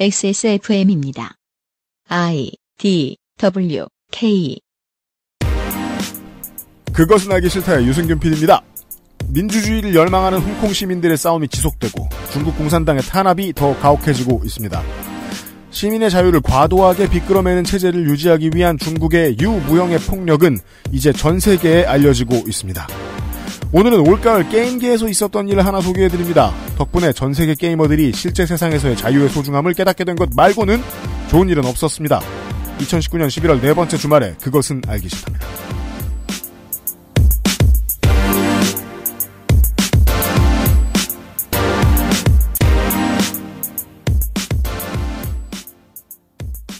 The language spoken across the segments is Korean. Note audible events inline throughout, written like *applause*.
XSFM입니다. I D W K 그것은 알기 싫다의 유승균 PD입니다. 민주주의를 열망하는 홍콩 시민들의 싸움이 지속되고 중국 공산당의 탄압이 더 가혹해지고 있습니다. 시민의 자유를 과도하게 비끄러매는 체제를 유지하기 위한 중국의 유무형의 폭력은 이제 전 세계에 알려지고 있습니다. 오늘은 올가을 게임계에서 있었던 일 하나 소개해드립니다. 덕분에 전 세계 게이머들이 실제 세상에서의 자유의 소중함을 깨닫게 된 것 말고는 좋은 일은 없었습니다. 2019년 11월 네 번째 주말에 그것은 알기 싫답니다.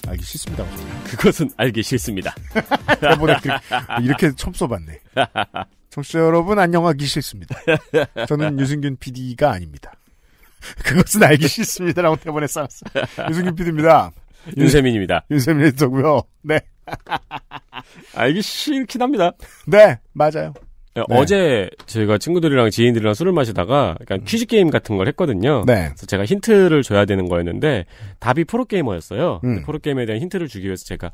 알기 싫습니다. 그것은 알기 싫습니다. 이번에 *laughs* 이렇게 첨 써봤네. *laughs* 청취자 여러분 안녕하기 싫습니다. *laughs* 저는 유승균 PD가 아닙니다. *laughs* 그것은 알기 싫습니다라고 대본에 쌓았어. 유승균 PD입니다. 윤세민입니다. 윤세민 에디고요 네. *laughs* 알기 싫긴 합니다. 네, 맞아요. 네, 네. 어제 제가 친구들이랑 지인들이랑 술을 마시다가 약간 음. 퀴즈 게임 같은 걸 했거든요. 네. 그래서 제가 힌트를 줘야 되는 거였는데 답이 프로 게이머였어요. 음. 프로 게임에 대한 힌트를 주기 위해서 제가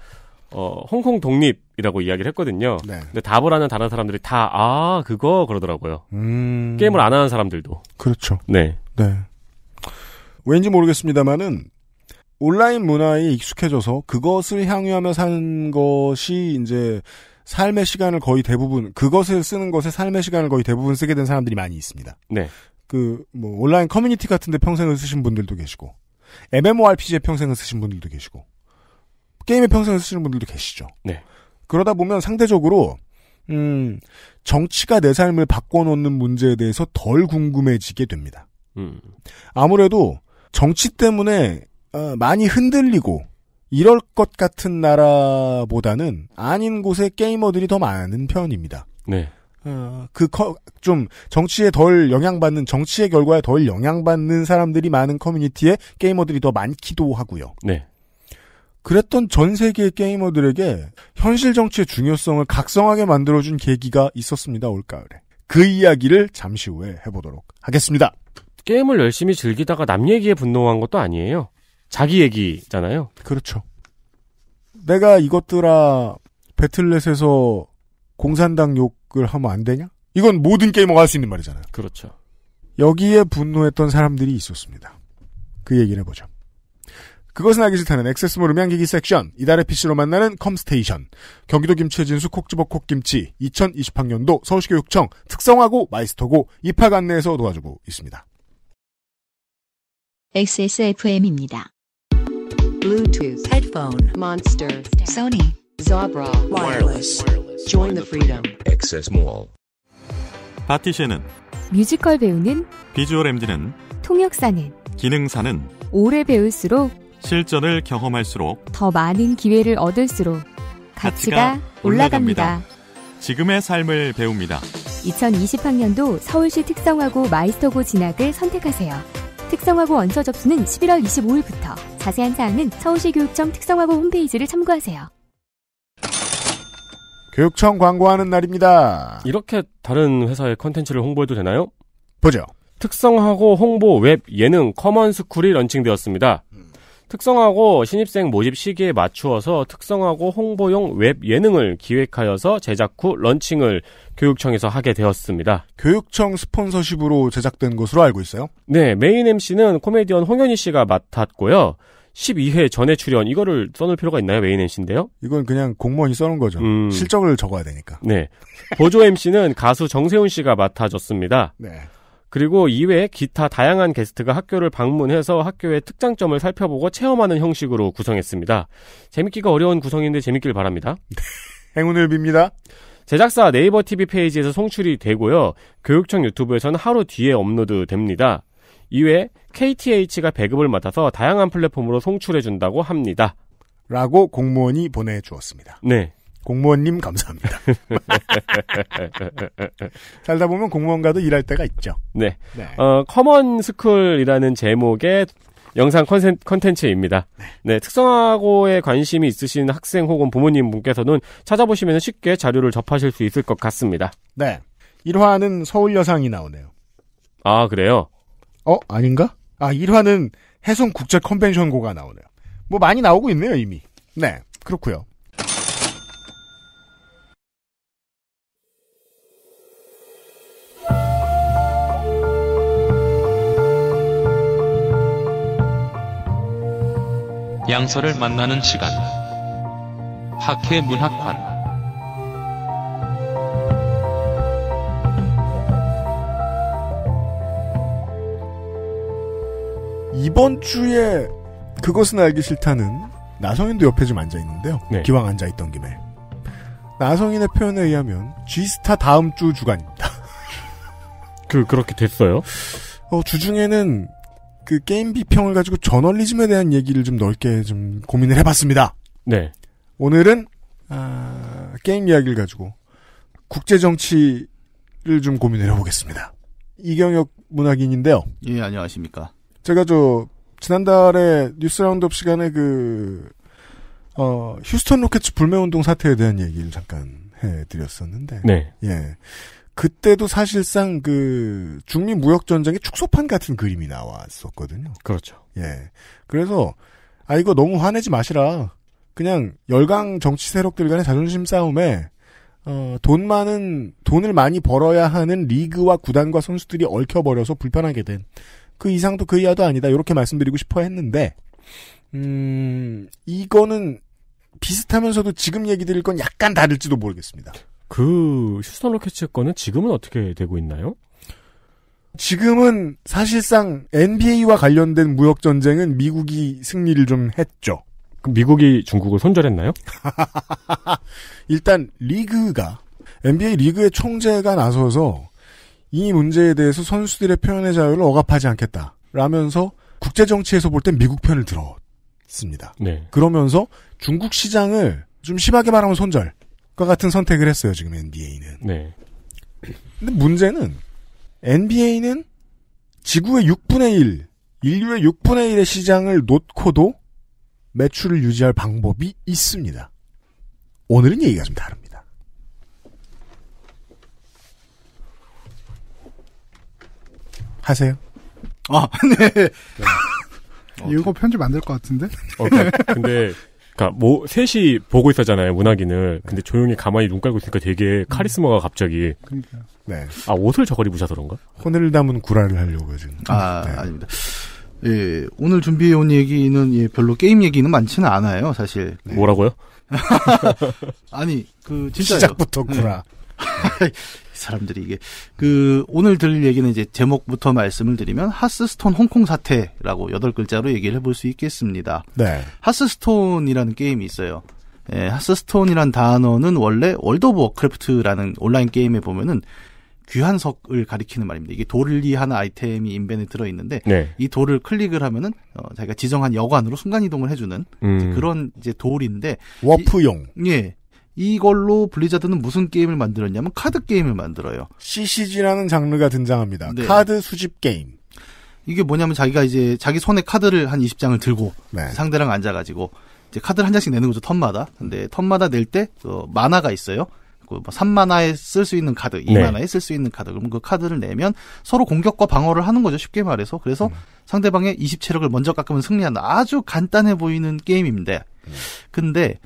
어, 홍콩 독립이라고 이야기를 했거든요. 네. 근데 답을 하는 다른 사람들이 다, 아, 그거, 그러더라고요. 음... 게임을 안 하는 사람들도. 그렇죠. 네. 네. 왠지 모르겠습니다만은, 온라인 문화에 익숙해져서 그것을 향유하며 사는 것이 이제 삶의 시간을 거의 대부분, 그것을 쓰는 것에 삶의 시간을 거의 대부분 쓰게 된 사람들이 많이 있습니다. 네. 그, 뭐, 온라인 커뮤니티 같은데 평생을 쓰신 분들도 계시고, MMORPG에 평생을 쓰신 분들도 계시고, 게임에 평생을 쓰시는 분들도 계시죠. 네. 그러다 보면 상대적으로 음, 정치가 내 삶을 바꿔놓는 문제에 대해서 덜 궁금해지게 됩니다. 음. 아무래도 정치 때문에 어, 많이 흔들리고 이럴 것 같은 나라보다는 아닌 곳에 게이머들이 더 많은 편입니다. 네. 어, 그좀 정치에 덜 영향받는 정치의 결과에 덜 영향받는 사람들이 많은 커뮤니티에 게이머들이 더 많기도 하고요. 네. 그랬던 전 세계의 게이머들에게 현실 정치의 중요성을 각성하게 만들어준 계기가 있었습니다. 올가을에. 그 이야기를 잠시 후에 해보도록 하겠습니다. 게임을 열심히 즐기다가 남 얘기에 분노한 것도 아니에요. 자기 얘기잖아요. 그렇죠. 내가 이것들아 배틀넷에서 공산당 욕을 하면 안 되냐? 이건 모든 게이머가 할 수 있는 말이잖아요. 그렇죠. 여기에 분노했던 사람들이 있었습니다. 그 얘기를 해보죠. 그것은 알기 싫다는 액세스몰 음향기기 섹션, 이달의 PC로 만나는 컴스테이션, 경기도 김치진수 의 콕집어 콕김치, 2020학년도 서울시교육청 특성화고 마이스터고 입학 안내에서 도와주고 있습니다. XSFM입니다. Bluetooth, headphone, monster, Sony, Zabra, wireless. Join the freedom. XS몰. 파티션은 뮤지컬 배우는 비주얼 MD는 통역사는 기능사는 오래 배울수록 실전을 경험할수록 더 많은 기회를 얻을수록 가치가, 가치가 올라갑니다. 올라갑니다. 지금의 삶을 배웁니다. 2020학년도 서울시 특성화고 마이스터고 진학을 선택하세요. 특성화고 원서 접수는 11월 25일부터 자세한 사항은 서울시 교육청 특성화고 홈페이지를 참고하세요. 교육청 광고하는 날입니다. 이렇게 다른 회사의 컨텐츠를 홍보해도 되나요? 보죠. 특성화고 홍보 웹 예능 커먼스쿨이 런칭되었습니다. 특성화고 신입생 모집 시기에 맞추어서 특성화고 홍보용 웹 예능을 기획하여서 제작 후 런칭을 교육청에서 하게 되었습니다. 교육청 스폰서십으로 제작된 것으로 알고 있어요? 네, 메인 MC는 코미디언 홍현희 씨가 맡았고요. 12회 전에 출연 이거를 써놓을 필요가 있나요 메인 MC인데요? 이건 그냥 공무원이 써놓은 거죠. 음... 실적을 적어야 되니까. 네. 보조 MC는 가수 정세훈 씨가 맡아줬습니다. 네. 그리고 이외에 기타 다양한 게스트가 학교를 방문해서 학교의 특장점을 살펴보고 체험하는 형식으로 구성했습니다. 재밌기가 어려운 구성인데 재밌길 바랍니다. *laughs* 행운을 빕니다. 제작사 네이버 TV 페이지에서 송출이 되고요. 교육청 유튜브에서는 하루 뒤에 업로드 됩니다. 이외에 KTH가 배급을 맡아서 다양한 플랫폼으로 송출해준다고 합니다. 라고 공무원이 보내주었습니다. 네. 공무원님 감사합니다. *laughs* 살다 보면 공무원과도 일할 때가 있죠. 네. 네. 어, 커먼 스쿨이라는 제목의 영상 컨텐츠입니다. 네. 네. 특성화고에 관심이 있으신 학생 혹은 부모님 분께서는 찾아보시면 쉽게 자료를 접하실 수 있을 것 같습니다. 네. 1화는 서울 여상이 나오네요. 아, 그래요? 어, 아닌가? 아, 1화는 해송 국제 컨벤션고가 나오네요. 뭐 많이 나오고 있네요, 이미. 네. 그렇고요. 양서를 만나는 시간. 학회 문학관. 이번 주에 그것은 알기 싫다는 나성인도 옆에 좀 앉아 있는데요. 네. 기왕 앉아 있던 김에 나성인의 표현에 의하면 G스타 다음 주 주간입니다. 그 그렇게 됐어요? 어, 주중에는 그 게임 비평을 가지고 저널리즘에 대한 얘기를 좀 넓게 좀 고민을 해봤습니다. 네. 오늘은 아, 게임 이야기를 가지고 국제 정치를 좀 고민을 해보겠습니다. 이경혁 문학인인데요. 예, 안녕하십니까. 제가 저 지난달에 뉴스 라운드업 시간에 그 어, 휴스턴 로켓츠 불매운동 사태에 대한 얘기를 잠깐 해드렸었는데, 네. 예. 그때도 사실상 그 중미 무역 전쟁의 축소판 같은 그림이 나왔었거든요. 그렇죠. 예. 그래서 아 이거 너무 화내지 마시라. 그냥 열강 정치 세력들 간의 자존심 싸움에 어, 돈 많은 돈을 많이 벌어야 하는 리그와 구단과 선수들이 얽혀 버려서 불편하게 된 그 이상도 그 이하도 아니다. 이렇게 말씀드리고 싶어 했는데 음 이거는 비슷하면서도 지금 얘기 드릴 건 약간 다를지도 모르겠습니다. 그 휴스턴 로켓츠 거는 지금은 어떻게 되고 있나요? 지금은 사실상 NBA와 관련된 무역 전쟁은 미국이 승리를 좀 했죠. 미국이 중국을 손절했나요? *laughs* 일단 리그가 NBA 리그의 총재가 나서서 이 문제에 대해서 선수들의 표현의 자유를 억압하지 않겠다. 라면서 국제 정치에서 볼 땐 미국 편을 들었습니다. 네. 그러면서 중국 시장을 좀 심하게 말하면 손절, 과 같은 선택을 했어요, 지금 NBA는. 네. 근데 문제는 NBA는 지구의 6분의 1, 인류의 6분의 1의 시장을 놓고도 매출을 유지할 방법이 있습니다. 오늘은 얘기가 좀 다릅니다. 하세요. 아, *laughs* 네. 네. 이거 편집 안 될 것 같은데? 어, 네. 근데 그니까 뭐 셋이 보고 있었잖아요 문학인을 근데 조용히 가만히 눈 깔고 있으니까 되게 음. 카리스마가 갑자기 그니까 네. 아 옷을 저걸 입으셔서 그런가? 혼을 담은 구라를 하려고 지금 아 네. 아닙니다 예 오늘 준비해 온 얘기는 예, 별로 게임 얘기는 많지는 않아요 사실 네. 뭐라고요? *laughs* 아니 그 진짜 시작부터 구라 네. 사람들이 이게 그 오늘 들릴 얘기는 이제 제목부터 말씀을 드리면 하스스톤 홍콩 사태라고 여덟 글자로 얘기를 해볼 수 있겠습니다. 네. 하스스톤이라는 게임이 있어요. 예, 하스스톤이란 단어는 원래 월드 오브 워크래프트라는 온라인 게임에 보면은 귀환석을 가리키는 말입니다. 이게 돌이 하나 아이템이 인벤에 들어 있는데 네. 이 돌을 클릭을 하면은 어, 자기가 지정한 여관으로 순간 이동을 해주는 음. 이제 그런 이제 돌인데 워프용 이, 예 이걸로 블리자드는 무슨 게임을 만들었냐면 카드 게임을 만들어요. CCG라는 장르가 등장합니다. 네. 카드 수집 게임. 이게 뭐냐면 자기가 이제 자기 손에 카드를 한 20장을 들고 네. 상대랑 앉아가지고 이제 카드를 한 장씩 내는 거죠 턴마다. 근데 턴마다 낼때그 어, 만화가 있어요. 3만화에 그 뭐 쓸수 있는 카드, 2만화에 네. 쓸수 있는 카드. 그럼 그 카드를 내면 서로 공격과 방어를 하는 거죠. 쉽게 말해서. 그래서 음. 상대방의 20체력을 먼저 깎으면 승리한다. 아주 간단해 보이는 게임인데. 음. 근데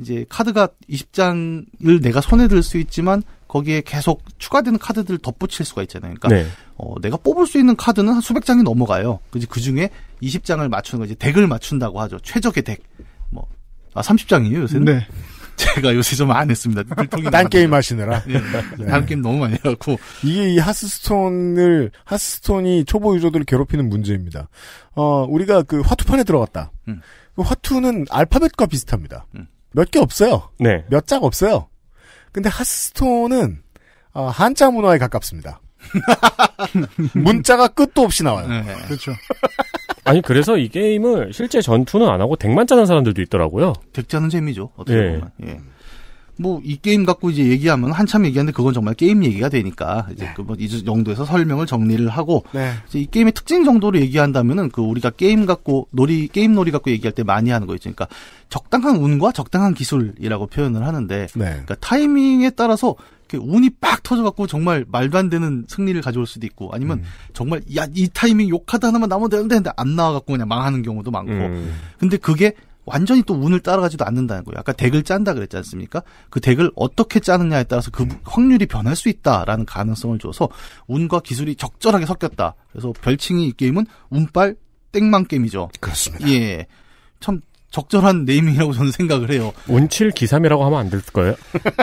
이제 카드가 20장을 내가 손에 들 수 있지만 거기에 계속 추가되는 카드들을 덧붙일 수가 있잖아요. 그러니까 네. 어, 내가 뽑을 수 있는 카드는 한 수백 장이 넘어가요. 그지 그 중에 20장을 맞추는 거지 덱을 맞춘다고 하죠. 최적의 덱. 뭐 아 30장이에요 요새는. 네. *laughs* 제가 요새 좀 안 했습니다. 딴 게임 하시느라. 예, 예. 네. 다른 게임 너무 많이 해갖고. 이게 이 하스스톤을, 하스스톤이 초보 유저들을 괴롭히는 문제입니다. 어, 우리가 그 화투판에 들어갔다. 음. 그 화투는 알파벳과 비슷합니다. 음. 몇개 없어요. 네. 몇짝 없어요. 근데 하스스톤은 어, 한자 문화에 가깝습니다. *laughs* 문자가 끝도 없이 나와요. 네. 그렇죠. *laughs* 아니 그래서 이 게임을 실제 전투는 안 하고 덱만 짜는 사람들도 있더라고요. 덱 짜는 재미죠. 어떻게 네. 보면. 예. 뭐이 게임 갖고 이제 얘기하면 한참 얘기하는데 그건 정말 게임 얘기가 되니까 이제 네. 그뭐 이 정도에서 설명을 정리를 하고 네. 이제 이 게임의 특징 정도로 얘기한다면은 그 우리가 게임 갖고 놀이 게임 놀이 갖고 얘기할 때 많이 하는 거 있죠. 그러니까 적당한 운과 적당한 기술이라고 표현을 하는데 네. 그러니까 타이밍에 따라서 운이 빡 터져갖고 정말 말도 안 되는 승리를 가져올 수도 있고 아니면 음. 정말 야 이 타이밍 욕하다 하나만 나오면 되는데 안 나와갖고 그냥 망하는 경우도 많고 음. 근데 그게 완전히 또 운을 따라가지도 않는다는 거예요. 아까 덱을 짠다 그랬지 않습니까? 그 덱을 어떻게 짜느냐에 따라서 그 네. 확률이 변할 수 있다라는 가능성을 줘서 운과 기술이 적절하게 섞였다. 그래서 별칭이 이 게임은 운빨 땡망 게임이죠. 그렇습니다. 예. 참 적절한 네이밍이라고 저는 생각을 해요. 운칠 기삼이라고 하면 안 될 거예요?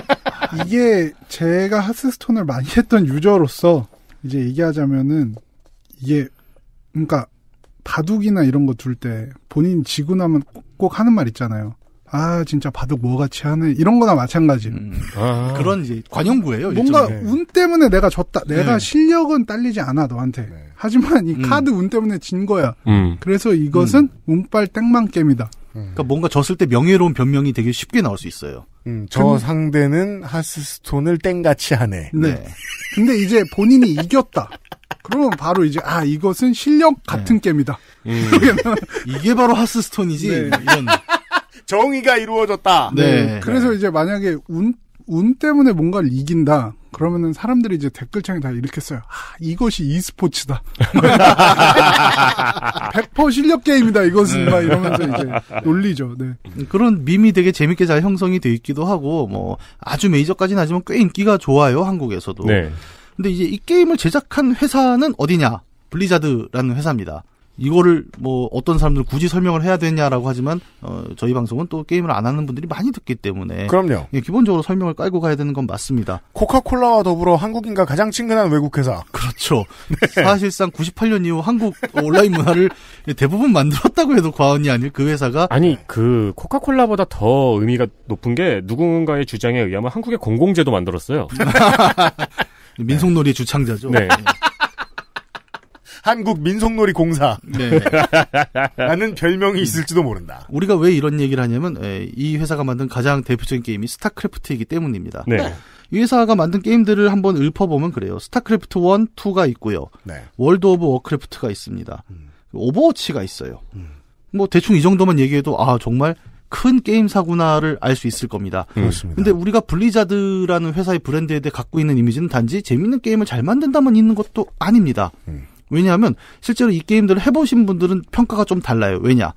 *laughs* 이게 제가 하스스톤을 많이 했던 유저로서 이제 얘기하자면은 이게 그러니까 바둑이나 이런 거 둘 때 본인 지고 나면 꼭 하는 말 있잖아요. 아 진짜 바둑 뭐같이 하네 이런 거나 마찬가지 음. 아. 그런 이제 관용구예요 뭔가 네. 운 때문에 내가 졌다 내가 네. 실력은 딸리지 않아 너한테 네. 하지만 이 음. 카드 운 때문에 진 거야 음. 그래서 이것은 음. 운빨 땡망 게임이다 그러니까 뭔가 졌을 때 명예로운 변명이 되게 쉽게 나올 수 있어요. 음, 저 근... 상대는 하스스톤을 땡같이 하네. 네. 네. 근데 이제 본인이 이겼다. 그러면 바로 이제 아 이것은 실력 같은 네. 게임이다. 음. *laughs* 이게 바로 하스스톤이지. 네. 이런 *laughs* 정의가 이루어졌다. 네. 그래서 이제 만약에 운, 운 때문에 뭔가를 이긴다. 그러면은 사람들이 이제 댓글창에 다 이렇게 써요. 아, 이것이 e스포츠다. 100% *laughs* 실력 게임이다. 이것은 네. 막 이러면서 이제 놀리죠. 네. 음, 그런 밈이 되게 재밌게 잘 형성이 돼 있기도 하고 뭐 아주 메이저까지는 하지만 꽤 인기가 좋아요. 한국에서도. 네. 근데 이제 이 게임을 제작한 회사는 어디냐? 블리자드라는 회사입니다. 이거를 뭐 어떤 사람들 은 굳이 설명을 해야 되냐라고 하지만 어, 저희 방송은 또 게임을 안 하는 분들이 많이 듣기 때문에 그럼요. 예, 기본적으로 설명을 깔고 가야 되는 건 맞습니다. 코카콜라와 더불어 한국인과 가장 친근한 외국 회사. 그렇죠. 네. 사실상 98년 이후 한국 온라인 문화를 대부분 만들었다고 해도 과언이 아닐 그 회사가 아니 네. 그 코카콜라보다 더 의미가 높은 게 누군가의 주장에 의하면 한국의 공공재도 만들었어요. *laughs* 민속놀이 의 주창자죠. 네. 네. 한국 민속놀이 공사라는 네. *laughs* 별명이 있을지도 모른다. 우리가 왜 이런 얘기를 하냐면 에, 이 회사가 만든 가장 대표적인 게임이 스타크래프트이기 때문입니다. 네. 이 회사가 만든 게임들을 한번 읊어보면 그래요. 스타크래프트 1, 2가 있고요. 네. 월드 오브 워크래프트가 있습니다. 음. 오버워치가 있어요. 음. 뭐 대충 이 정도만 얘기해도 아 정말 큰 게임사구나를 알 수 있을 겁니다. 음. 그렇습니다. 근데 우리가 블리자드라는 회사의 브랜드에 대해 갖고 있는 이미지는 단지 재밌는 게임을 잘 만든다만 있는 것도 아닙니다. 음. 왜냐하면 실제로 이 게임들을 해보신 분들은 평가가 좀 달라요. 왜냐?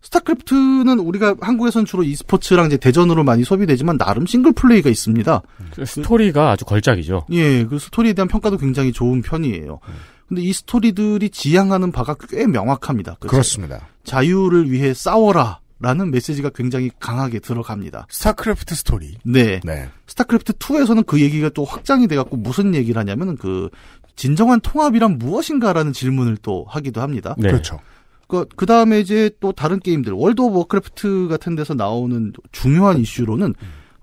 스타크래프트는 우리가 한국에선 주로 e스포츠랑 이제 대전으로 많이 소비되지만 나름 싱글 플레이가 있습니다. 그 스토리가 아주 걸작이죠. 예, 그 스토리에 대한 평가도 굉장히 좋은 편이에요. 음. 근데 이 스토리들이 지향하는 바가 꽤 명확합니다. 그렇죠? 그렇습니다. 자유를 위해 싸워라. 라는 메시지가 굉장히 강하게 들어갑니다. 스타크래프트 스토리. 네. 네. 스타크래프트 2에서는 그 얘기가 또 확장이 돼갖고 무슨 얘기를 하냐면 그 진정한 통합이란 무엇인가라는 질문을 또 하기도 합니다. 네. 그렇죠. 그, 그, 다음에 이제 또 다른 게임들, 월드 오브 워크래프트 같은 데서 나오는 중요한 이슈로는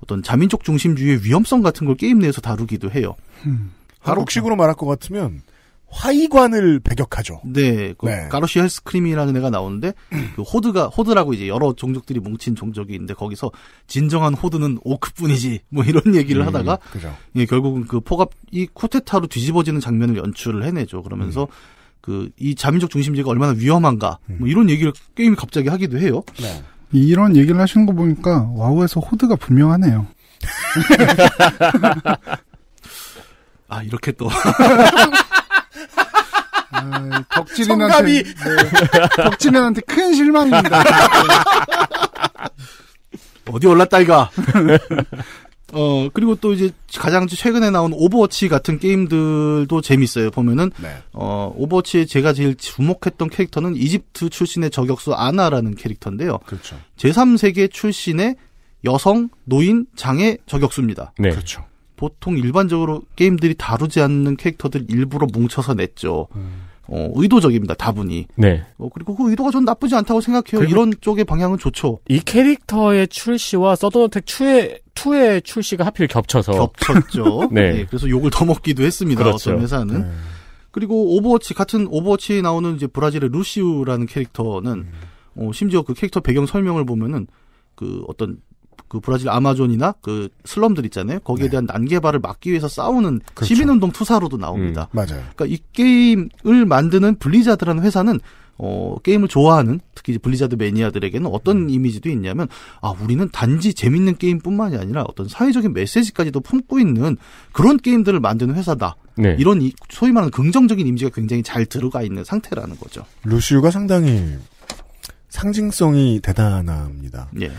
어떤 자민족 중심주의의 위험성 같은 걸 게임 내에서 다루기도 해요. 음. 한국식으로 아, 말할 것 같으면 화이관을 배격하죠. 네, 그 네. 가로시 헬스크림이라는 애가 나오는데 그 호드가 호드라고 이제 여러 종족들이 뭉친 종족이 있는데 거기서 진정한 호드는 오크뿐이지 뭐 이런 얘기를 음, 하다가 예, 결국은 그 포갑이 쿠데타로 뒤집어지는 장면을 연출을 해내죠. 그러면서 음. 그이 자민족 중심지가 얼마나 위험한가 뭐 음. 이런 얘기를 게임이 갑자기 하기도 해요. 네. 이런 얘기를 하시는 거 보니까 와우에서 호드가 분명하네요. *laughs* 아 이렇게 또 *laughs* 네, 덕질인한테 네, 덕질인한테 큰 실망입니다. *laughs* 어디 올랐다 이가. 어 그리고 또 이제 가장 최근에 나온 오버워치 같은 게임들도 재밌어요 보면은 네. 어 오버워치에 제가 제일 주목했던 캐릭터는 이집트 출신의 저격수 아나라는 캐릭터인데요. 그렇죠. 제3세계 출신의 여성 노인 장애 저격수입니다. 네. 그렇죠. 보통 일반적으로 게임들이 다루지 않는 캐릭터들 일부러 뭉쳐서 냈죠. 음. 어, 의도적입니다. 다분히. 네. 어, 그리고 그 의도가 전 나쁘지 않다고 생각해요. 이런 쪽의 방향은 좋죠. 이 캐릭터의 출시와 서든어택 2의, 2의 출시가 하필 겹쳐서. 겹쳤죠. *laughs* 네. 네. 그래서 욕을 더 먹기도 했습니다. 그렇죠. 어떤 회사는. 네. 그리고 오버워치, 같은 오버워치에 나오는 이제 브라질의 루시우라는 캐릭터는, 음. 어, 심지어 그 캐릭터 배경 설명을 보면은, 그 어떤 그 브라질 아마존이나 그 슬럼들 있잖아요. 거기에 네. 대한 난개발을 막기 위해서 싸우는 그렇죠. 시민운동 투사로도 나옵니다. 음, 맞아요. 그러니까 이 게임을 만드는 블리자드라는 회사는 어, 게임을 좋아하는 특히 블리자드 매니아들에게는 어떤 음. 이미지도 있냐면 아 우리는 단지 재밌는 게임뿐만이 아니라 어떤 사회적인 메시지까지도 품고 있는 그런 게임들을 만드는 회사다. 네. 이런 이, 소위 말하는 긍정적인 이미지가 굉장히 잘 들어가 있는 상태라는 거죠. 루시우가 상당히 상징성이 대단합니다. 예.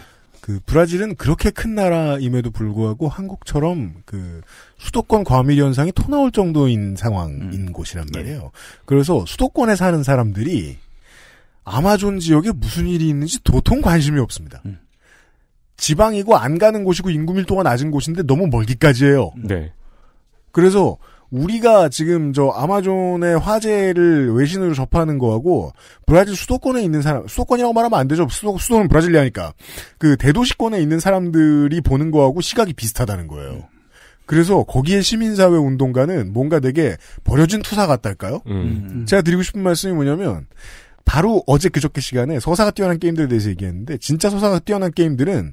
그 브라질은 그렇게 큰 나라임에도 불구하고 한국처럼 그 수도권 과밀 현상이 토나올 정도인 상황인 음. 곳이란 예. 말이에요. 네. 그래서 수도권에 사는 사람들이 아마존 지역에 무슨 일이 있는지 도통 관심이 없습니다. 음. 지방이고 안 가는 곳이고 인구 밀도가 낮은 곳인데 너무 멀기까지 해요. 네. 그래서 우리가 지금 저 아마존의 화재를 외신으로 접하는 거하고 브라질 수도권에 있는 사람 수도권이라고 말하면 안 되죠 수도, 수도는 브라질리아니까 그 대도시권에 있는 사람들이 보는 거하고 시각이 비슷하다는 거예요. 음. 그래서 거기에 시민사회 운동가는 뭔가 되게 버려진 투사 같달까요? 음. 음. 음. 제가 드리고 싶은 말씀이 뭐냐면 바로 어제 그저께 시간에 서사가 뛰어난 게임들에 대해서 얘기했는데 진짜 서사가 뛰어난 게임들은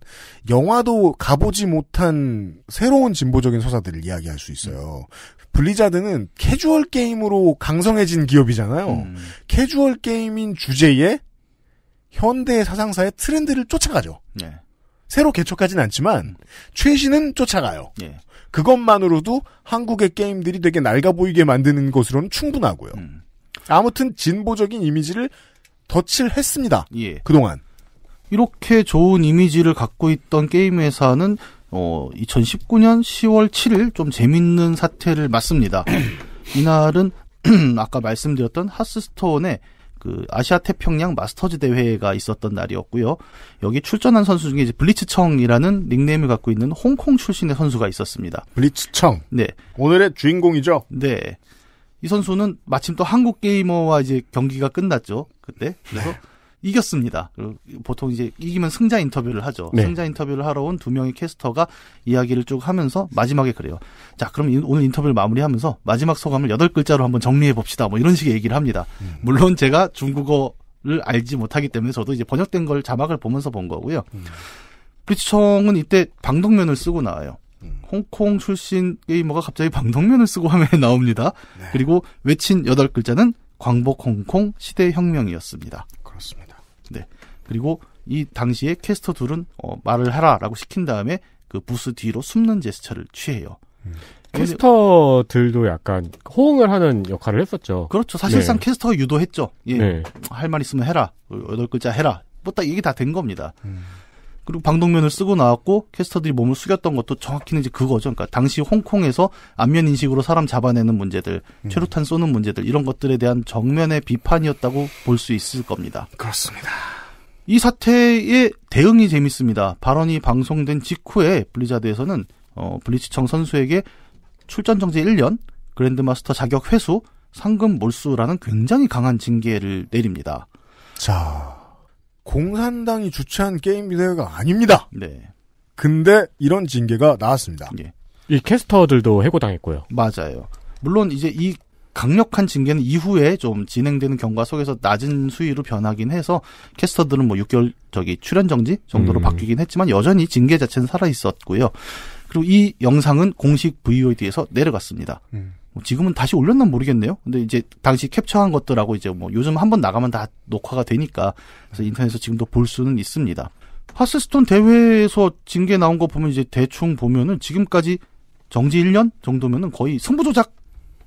영화도 가보지 못한 새로운 진보적인 서사들을 이야기할 수 있어요. 블리자드는 캐주얼 게임으로 강성해진 기업이잖아요. 음. 캐주얼 게임인 주제에 현대 사상사의 트렌드를 쫓아가죠. 네. 새로 개척하진 않지만 최신은 쫓아가요. 네. 그것만으로도 한국의 게임들이 되게 낡아 보이게 만드는 것으로는 충분하고요. 음. 아무튼 진보적인 이미지를 덧칠했습니다. 예. 그동안 이렇게 좋은 이미지를 갖고 있던 게임 회사는 어, 2019년 10월 7일 좀 재밌는 사태를 맞습니다. *clears throat* 이날은 *clears throat* 아까 말씀드렸던 하스스톤의 그 아시아 태평양 마스터즈 대회가 있었던 날이었고요. 여기 출전한 선수 중에 이제 블리츠청이라는 닉네임을 갖고 있는 홍콩 출신의 선수가 있었습니다. 블리츠청. 네. 오늘의 주인공이죠. 네. 이 선수는 마침 또 한국 게이머와 이제 경기가 끝났죠. 그때. 그래서 네. 이겼습니다. 음. 보통 이제 이기면 승자 인터뷰를 하죠. 네. 승자 인터뷰를 하러 온 두 명의 캐스터가 이야기를 쭉 하면서 마지막에 그래요. 자, 그럼 오늘 인터뷰를 마무리하면서 마지막 소감을 여덟 글자로 한번 정리해 봅시다. 뭐 이런 식의 얘기를 합니다. 음. 물론 제가 중국어를 알지 못하기 때문에 저도 이제 번역된 걸 자막을 보면서 본 거고요. 음. 브리티청은 이때 방독면을 쓰고 나와요. 음. 홍콩 출신 게이머가 갑자기 방독면을 쓰고 화면에 *laughs* 나옵니다. 네. 그리고 외친 여덟 글자는 광복 홍콩 시대 혁명이었습니다. 그리고 이 당시에 캐스터 둘은 어, 말을 해라라고 시킨 다음에 그 부스 뒤로 숨는 제스처를 취해요. 음. 캐스터들도 약간 호응을 하는 역할을 했었죠. 그렇죠. 사실상 네. 캐스터 가 유도했죠. 예. 네. 할말 있으면 해라. 여덟 글자 해라. 뭐 딱 얘기 다 된 겁니다. 음. 그리고 방독면을 쓰고 나왔고 캐스터들이 몸을 숙였던 것도 정확히는 이제 그거죠. 그러니까 당시 홍콩에서 안면 인식으로 사람 잡아내는 문제들, 음. 최루탄 쏘는 문제들 이런 것들에 대한 정면의 비판이었다고 볼 수 있을 겁니다. 그렇습니다. 이 사태의 대응이 재밌습니다. 발언이 방송된 직후에 블리자드에서는 어, 블리치청 선수에게 출전 정지 1년, 그랜드마스터 자격 회수, 상금 몰수라는 굉장히 강한 징계를 내립니다. 자, 공산당이 주최한 게임 대회가 아닙니다. 네. 근데 이런 징계가 나왔습니다. 예. 이 캐스터들도 해고당했고요. 맞아요. 물론 이제 이 강력한 징계는 이후에 좀 진행되는 경과 속에서 낮은 수위로 변하긴 해서 캐스터들은 뭐 6개월 저기 출연 정지 정도로 음. 바뀌긴 했지만 여전히 징계 자체는 살아 있었고요. 그리고 이 영상은 공식 VOD에서 내려갔습니다. 음. 뭐 지금은 다시 올렸나 모르겠네요. 근데 이제 당시 캡처한 것들하고 이제 뭐 요즘 한 번 나가면 다 녹화가 되니까 그래서 음. 인터넷에서 지금도 볼 수는 있습니다. 하스스톤 대회에서 징계 나온 거 보면 이제 대충 보면은 지금까지 정지 1년 정도면은 거의 승부조작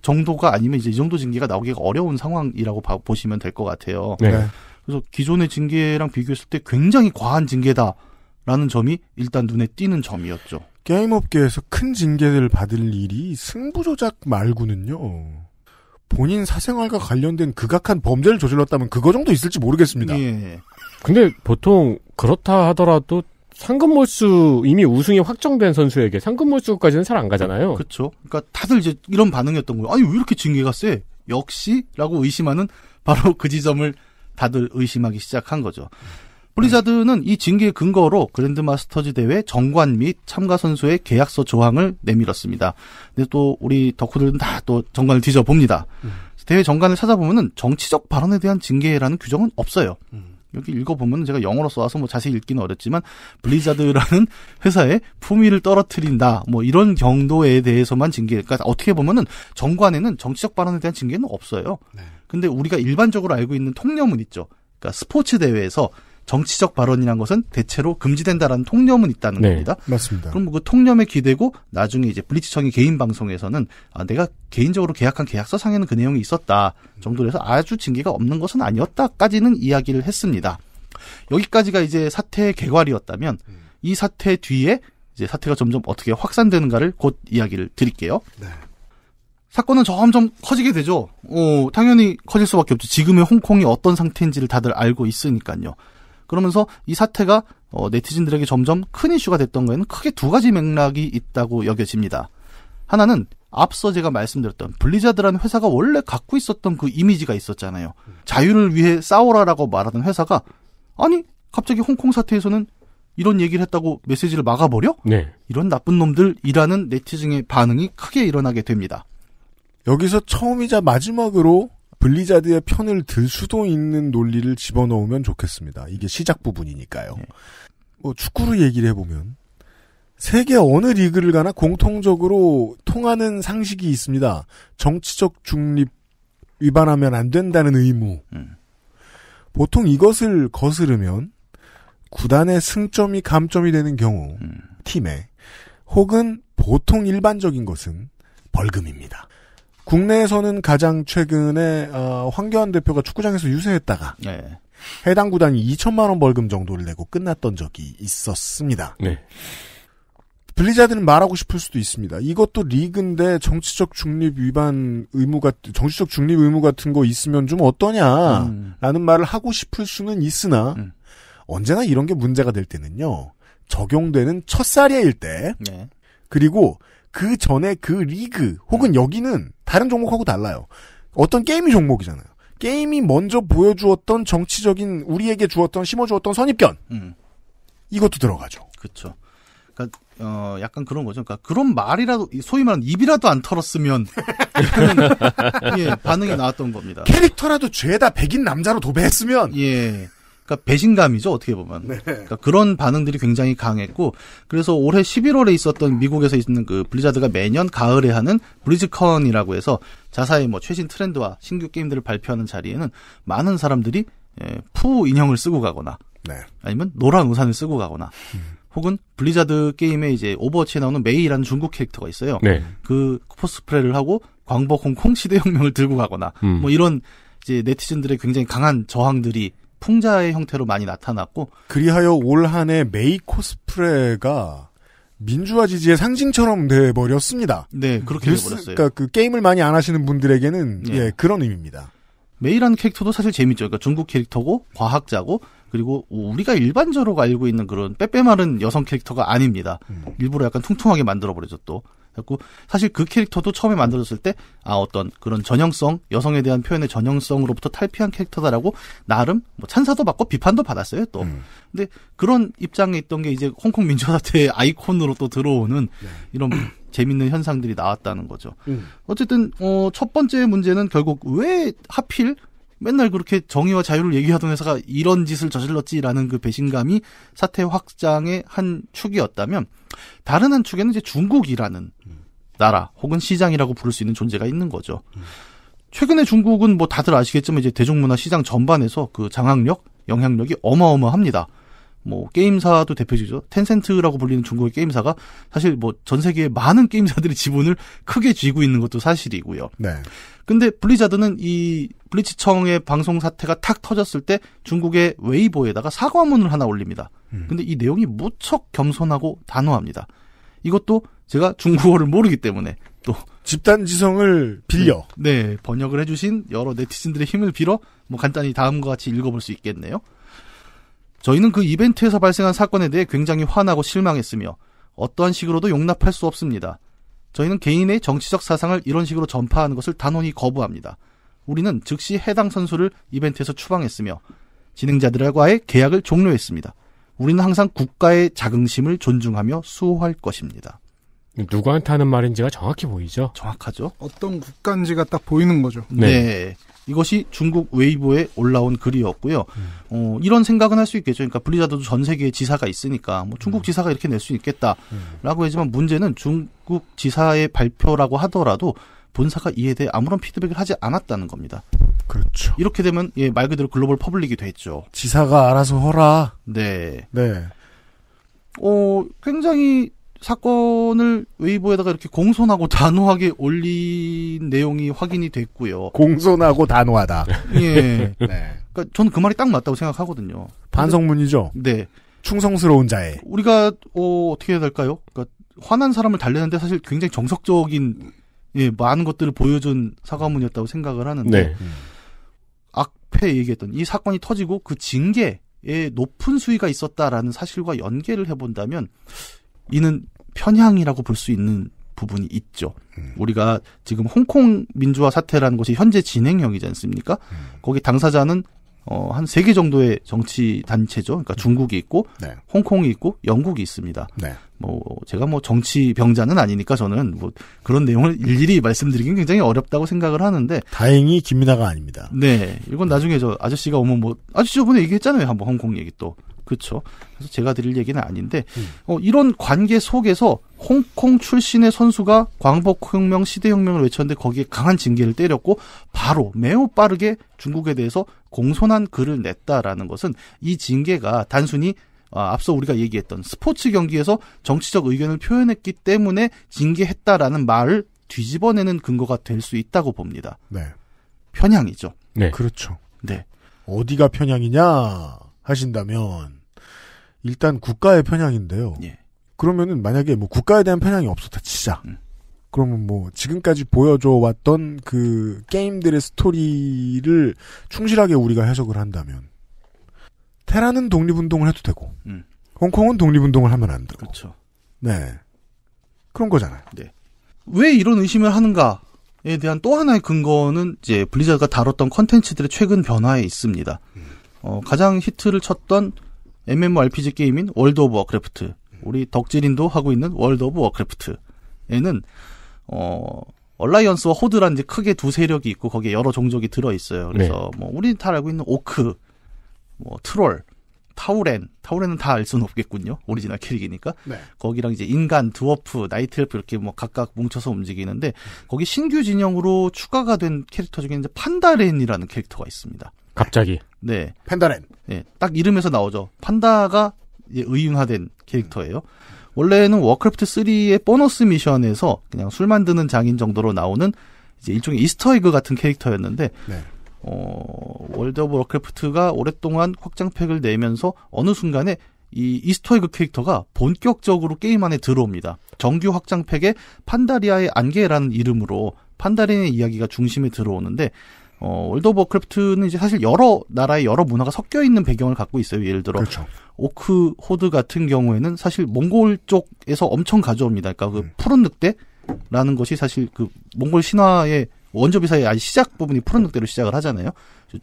정도가 아니면 이제 이 정도 징계가 나오기가 어려운 상황이라고 봐, 보시면 될 것 같아요. 네. 네. 그래서 기존의 징계랑 비교했을 때 굉장히 과한 징계다라는 점이 일단 눈에 띄는 점이었죠. 게임업계에서 큰 징계를 받을 일이 승부조작 말고는요. 본인 사생활과 관련된 극악한 범죄를 저질렀다면 그거 정도 있을지 모르겠습니다. 예. 근데 보통 그렇다 하더라도 상금 몰수 이미 우승이 확정된 선수에게 상금 몰수까지는 잘 안 가잖아요. 그렇죠. 그러니까 다들 이제 이런 반응이었던 거예요. 아니 왜 이렇게 징계가 세? 역시라고 의심하는 바로 그 지점을 다들 의심하기 시작한 거죠. 블리자드는 이 징계 근거로 그랜드마스터즈 대회 정관 및 참가 선수의 계약서 조항을 내밀었습니다. 근데 또 우리 덕후들은 다 또 정관을 뒤져봅니다. 음. 대회 정관을 찾아보면은 정치적 발언에 대한 징계라는 규정은 없어요. 음. 여기 읽어보면 제가 영어로 써와서 뭐 자세히 읽기는 어렵지만 블리자드라는 *laughs* 회사의 품위를 떨어뜨린다 뭐 이런 경도에 대해서만 징계 그러니까 어떻게 보면은 정관에는 정치적 발언에 대한 징계는 없어요. 네. 근데 우리가 일반적으로 알고 있는 통념은 있죠. 그러니까 스포츠 대회에서 정치적 발언이란 것은 대체로 금지된다라는 통념은 있다는 네. 겁니다. 맞습니다. 그럼 그 통념에 기대고 나중에 이제 블리치청이 개인 방송에서는 아, 내가 개인적으로 계약한 계약서상에는 그 내용이 있었다 정도로 해서 아주 징계가 없는 것은 아니었다까지는 이야기를 했습니다. 여기까지가 이제 사태의 개괄이었다면 이 사태 뒤에 이제 사태가 점점 어떻게 확산되는가를 곧 이야기를 드릴게요. 네. 사건은 점점 커지게 되죠. 어, 당연히 커질 수밖에 없죠. 지금의 홍콩이 어떤 상태인지를 다들 알고 있으니까요. 그러면서 이 사태가 어, 네티즌들에게 점점 큰 이슈가 됐던 거에는 크게 두 가지 맥락이 있다고 여겨집니다. 하나는 앞서 제가 말씀드렸던 블리자드라는 회사가 원래 갖고 있었던 그 이미지가 있었잖아요. 자유를 위해 싸워라라고 말하던 회사가 아니 갑자기 홍콩 사태에서는 이런 얘기를 했다고 메시지를 막아버려? 네. 이런 나쁜 놈들이라는 네티즌의 반응이 크게 일어나게 됩니다. 여기서 처음이자 마지막으로 블리자드의 편을 들 수도 있는 논리를 집어넣으면 좋겠습니다. 이게 시작 부분이니까요. 네. 뭐 축구로 얘기를 해보면 세계 어느 리그를 가나 공통적으로 통하는 상식이 있습니다. 정치적 중립 위반하면 안 된다는 의무. 음. 보통 이것을 거스르면 구단의 승점이 감점이 되는 경우 음. 팀에 혹은 보통 일반적인 것은 벌금입니다. 국내에서는 가장 최근에 어, 황교안 대표가 축구장에서 유세했다가 네. 해당 구단이 2천만 원 벌금 정도를 내고 끝났던 적이 있었습니다. 네. 블리자드는 말하고 싶을 수도 있습니다. 이것도 리그인데 정치적 중립 위반 의무가 정치적 중립 의무 같은 거 있으면 좀 어떠냐라는 음. 말을 하고 싶을 수는 있으나 음. 언제나 이런 게 문제가 될 때는요 적용되는 첫 사례일 때 네. 그리고 그 전에 그 리그 혹은 네. 여기는 다른 종목하고 달라요. 어떤 게임이 종목이잖아요. 게임이 먼저 보여주었던 정치적인 우리에게 주었던 심어주었던 선입견 음. 이것도 들어가죠. 그렇죠. 그러니까 어 약간 그런 거죠. 그러니까 그런 말이라도 소위 말하는 입이라도 안 털었으면 *laughs* 예 반응이 나왔던 겁니다. 캐릭터라도 죄다 백인 남자로 도배했으면 예 그러니까 배신감이죠 어떻게 보면. 네. 그러니까 그런 반응들이 굉장히 강했고 그래서 올해 11월에 있었던 미국에서 있는 그 블리자드가 매년 가을에 하는 브리즈컨이라고 해서 자사의 뭐 최신 트렌드와 신규 게임들을 발표하는 자리에는 많은 사람들이 예, 푸 인형을 쓰고 가거나 네. 아니면 노란 우산을 쓰고 가거나 음. 혹은 블리자드 게임에 이제 오버워치에 나오는 메이라는 중국 캐릭터가 있어요. 네. 그 코스프레를 하고 광복 홍콩 시대 혁명을 들고 가거나 음. 뭐 이런 이제 네티즌들의 굉장히 강한 저항들이 풍자의 형태로 많이 나타났고 그리하여 올한해 메이 코스프레가 민주화 지지의 상징처럼 돼 버렸습니다. 네, 그렇게 돼 버렸어요. 그러니까 그 게임을 많이 안 하시는 분들에게는 네. 예, 그런 의미입니다. 메이라는 캐릭터도 사실 재밌죠. 그러니까 중국 캐릭터고 과학자고 그리고 우리가 일반적으로 알고 있는 그런 빼빼마른 여성 캐릭터가 아닙니다. 음. 일부러 약간 통통하게 만들어 버리죠 또. 그래고 사실 그 캐릭터도 처음에 만들어졌을 때 아 어떤 그런 전형성 여성에 대한 표현의 전형성으로부터 탈피한 캐릭터다라고 나름 뭐 찬사도 받고 비판도 받았어요 또 음. 근데 그런 입장에 있던 게 이제 홍콩 민주화 사태의 *laughs* 아이콘으로 또 들어오는 네. 이런 *clears throat* 재밌는 현상들이 나왔다는 거죠 음. 어쨌든 어 첫 번째 문제는 결국 왜 하필 맨날 그렇게 정의와 자유를 얘기하던 회사가 이런 짓을 저질렀지라는 그 배신감이 사태 확장의 한 축이었다면 다른 한 축에는 이제 중국이라는 나라 혹은 시장이라고 부를 수 있는 존재가 있는 거죠. 최근에 중국은 뭐 다들 아시겠지만 이제 대중문화 시장 전반에서 그 장악력, 영향력이 어마어마합니다. 뭐 게임사도 대표적이죠. 텐센트라고 불리는 중국의 게임사가 사실 뭐 전 세계의 많은 게임사들이 지분을 크게 쥐고 있는 것도 사실이고요. 네. 근데 블리자드는 이 블리치청의 방송 사태가 탁 터졌을 때 중국의 웨이보에다가 사과문을 하나 올립니다. 음. 근데 이 내용이 무척 겸손하고 단호합니다. 이것도 제가 중국어를 모르기 때문에 또 집단 지성을 빌려 네, 네 번역을 해주신 여러 네티즌들의 힘을 빌어 뭐 간단히 다음과 같이 읽어볼 수 있겠네요. 저희는 그 이벤트에서 발생한 사건에 대해 굉장히 화나고 실망했으며 어떠한 식으로도 용납할 수 없습니다. 저희는 개인의 정치적 사상을 이런 식으로 전파하는 것을 단호히 거부합니다. 우리는 즉시 해당 선수를 이벤트에서 추방했으며 진행자들과의 계약을 종료했습니다. 우리는 항상 국가의 자긍심을 존중하며 수호할 것입니다. 누구한테 하는 말인지가 정확히 보이죠. 정확하죠. 어떤 국간지가딱 보이는 거죠. 네. 네. 이것이 중국 웨이보에 올라온 글이었고요. 음. 어, 이런 생각은 할 수 있겠죠. 그러니까 블리자드도 전 세계에 지사가 있으니까 뭐 중국 음. 지사가 이렇게 낼 수 있겠다라고 음. 했지만 문제는 중국 지사의 발표라고 하더라도 본사가 이에 대해 아무런 피드백을 하지 않았다는 겁니다. 그렇죠. 이렇게 되면 예, 말 그대로 글로벌 퍼블릭이 됐죠. 지사가 알아서 허라. 네. 네. 어, 굉장히 사건을 웨이보에다가 이렇게 공손하고 단호하게 올린 내용이 확인이 됐고요. 공손하고 단호하다. 예. *laughs* 네. 네. 그러니까 저는 그 말이 딱 맞다고 생각하거든요. 반성문이죠. 네. 충성스러운 자에 우리가 어, 어떻게 해야 될까요? 그러니까 화난 사람을 달래는데 사실 굉장히 정석적인 예, 많은 것들을 보여준 사과문이었다고 생각을 하는데 네. 앞에 음. 얘기했던 이 사건이 터지고 그 징계에 높은 수위가 있었다라는 사실과 연계를 해본다면 이는 편향이라고 볼 수 있는 부분이 있죠. 음. 우리가 지금 홍콩 민주화 사태라는 것이 현재 진행형이지 않습니까? 음. 거기 당사자는 어, 한 세 개 정도의 정치 단체죠. 그러니까 음. 중국이 있고, 네. 홍콩이 있고, 영국이 있습니다. 네. 뭐, 제가 뭐 정치 병자는 아니니까 저는 뭐 그런 내용을 일일이 말씀드리긴 굉장히 어렵다고 생각을 하는데. 다행히 김민아가 아닙니다. 네. 이건 나중에 저 아저씨가 오면 뭐, 아저씨 저번에 얘기했잖아요. 한번 홍콩 얘기 또. 그렇죠. 그래서 제가 드릴 얘기는 아닌데 음. 어, 이런 관계 속에서 홍콩 출신의 선수가 광복혁명, 시대혁명을 외쳤는데 거기에 강한 징계를 때렸고 바로 매우 빠르게 중국에 대해서 공손한 글을 냈다라는 것은 이 징계가 단순히 아, 앞서 우리가 얘기했던 스포츠 경기에서 정치적 의견을 표현했기 때문에 징계했다라는 말을 뒤집어내는 근거가 될 수 있다고 봅니다. 네. 편향이죠. 네. 그렇죠. 네. 어디가 편향이냐 하신다면 일단 국가의 편향인데요. 예. 그러면은 만약에 뭐 국가에 대한 편향이 없었다 치자. 음. 그러면 뭐 지금까지 보여줘 왔던 그 게임들의 스토리를 충실하게 우리가 해석을 한다면 테라는 독립운동을 해도 되고 음. 홍콩은 독립운동을 하면 안 되고 그렇죠. 네 그런 거잖아요. 네. 왜 이런 의심을 하는가에 대한 또 하나의 근거는 이제 블리자드가 다뤘던 컨텐츠들의 최근 변화에 있습니다. 음. 어, 가장 히트를 쳤던 MMORPG 게임인 월드 오브 워크래프트, 우리 덕질인도 하고 있는 월드 오브 워크래프트에는 어 얼라이언스와 호드라는 이제 크게 두 세력이 있고 거기에 여러 종족이 들어 있어요. 그래서 네. 뭐 우리 다 알고 있는 오크, 뭐 트롤, 타우렌, 타우렌은 다 알 수는 없겠군요. 오리지널 캐릭이니까. 네. 거기랑 이제 인간, 드워프, 나이트엘프 이렇게 뭐 각각 뭉쳐서 움직이는데 거기 신규 진영으로 추가가 된 캐릭터 중에 이제 판다렌이라는 캐릭터가 있습니다. 갑자기. 네. 판다렌 네. 딱 이름에서 나오죠. 판다가 의인화된 캐릭터예요. 원래는 워크래프트 3의 보너스 미션에서 그냥 술 만드는 장인 정도로 나오는 이제 일종의 이스터에그 같은 캐릭터였는데 네. 어, 월드 오브 워크래프트가 오랫동안 확장팩을 내면서 어느 순간에 이 이스터에그 캐릭터가 본격적으로 게임 안에 들어옵니다. 정규 확장팩에 판다리아의 안개라는 이름으로 판다린의 이야기가 중심에 들어오는데 어, 월드 오브 크래프트는 이제 사실 여러 나라의 여러 문화가 섞여 있는 배경을 갖고 있어요. 예를 들어 그렇죠. 오크 호드 같은 경우에는 사실 몽골 쪽에서 엄청 가져옵니다. 그러니까 그 음. 푸른 늑대라는 것이 사실 그 몽골 신화의 원조비사의 아예 시작 부분이 푸른 늑대로 시작을 하잖아요.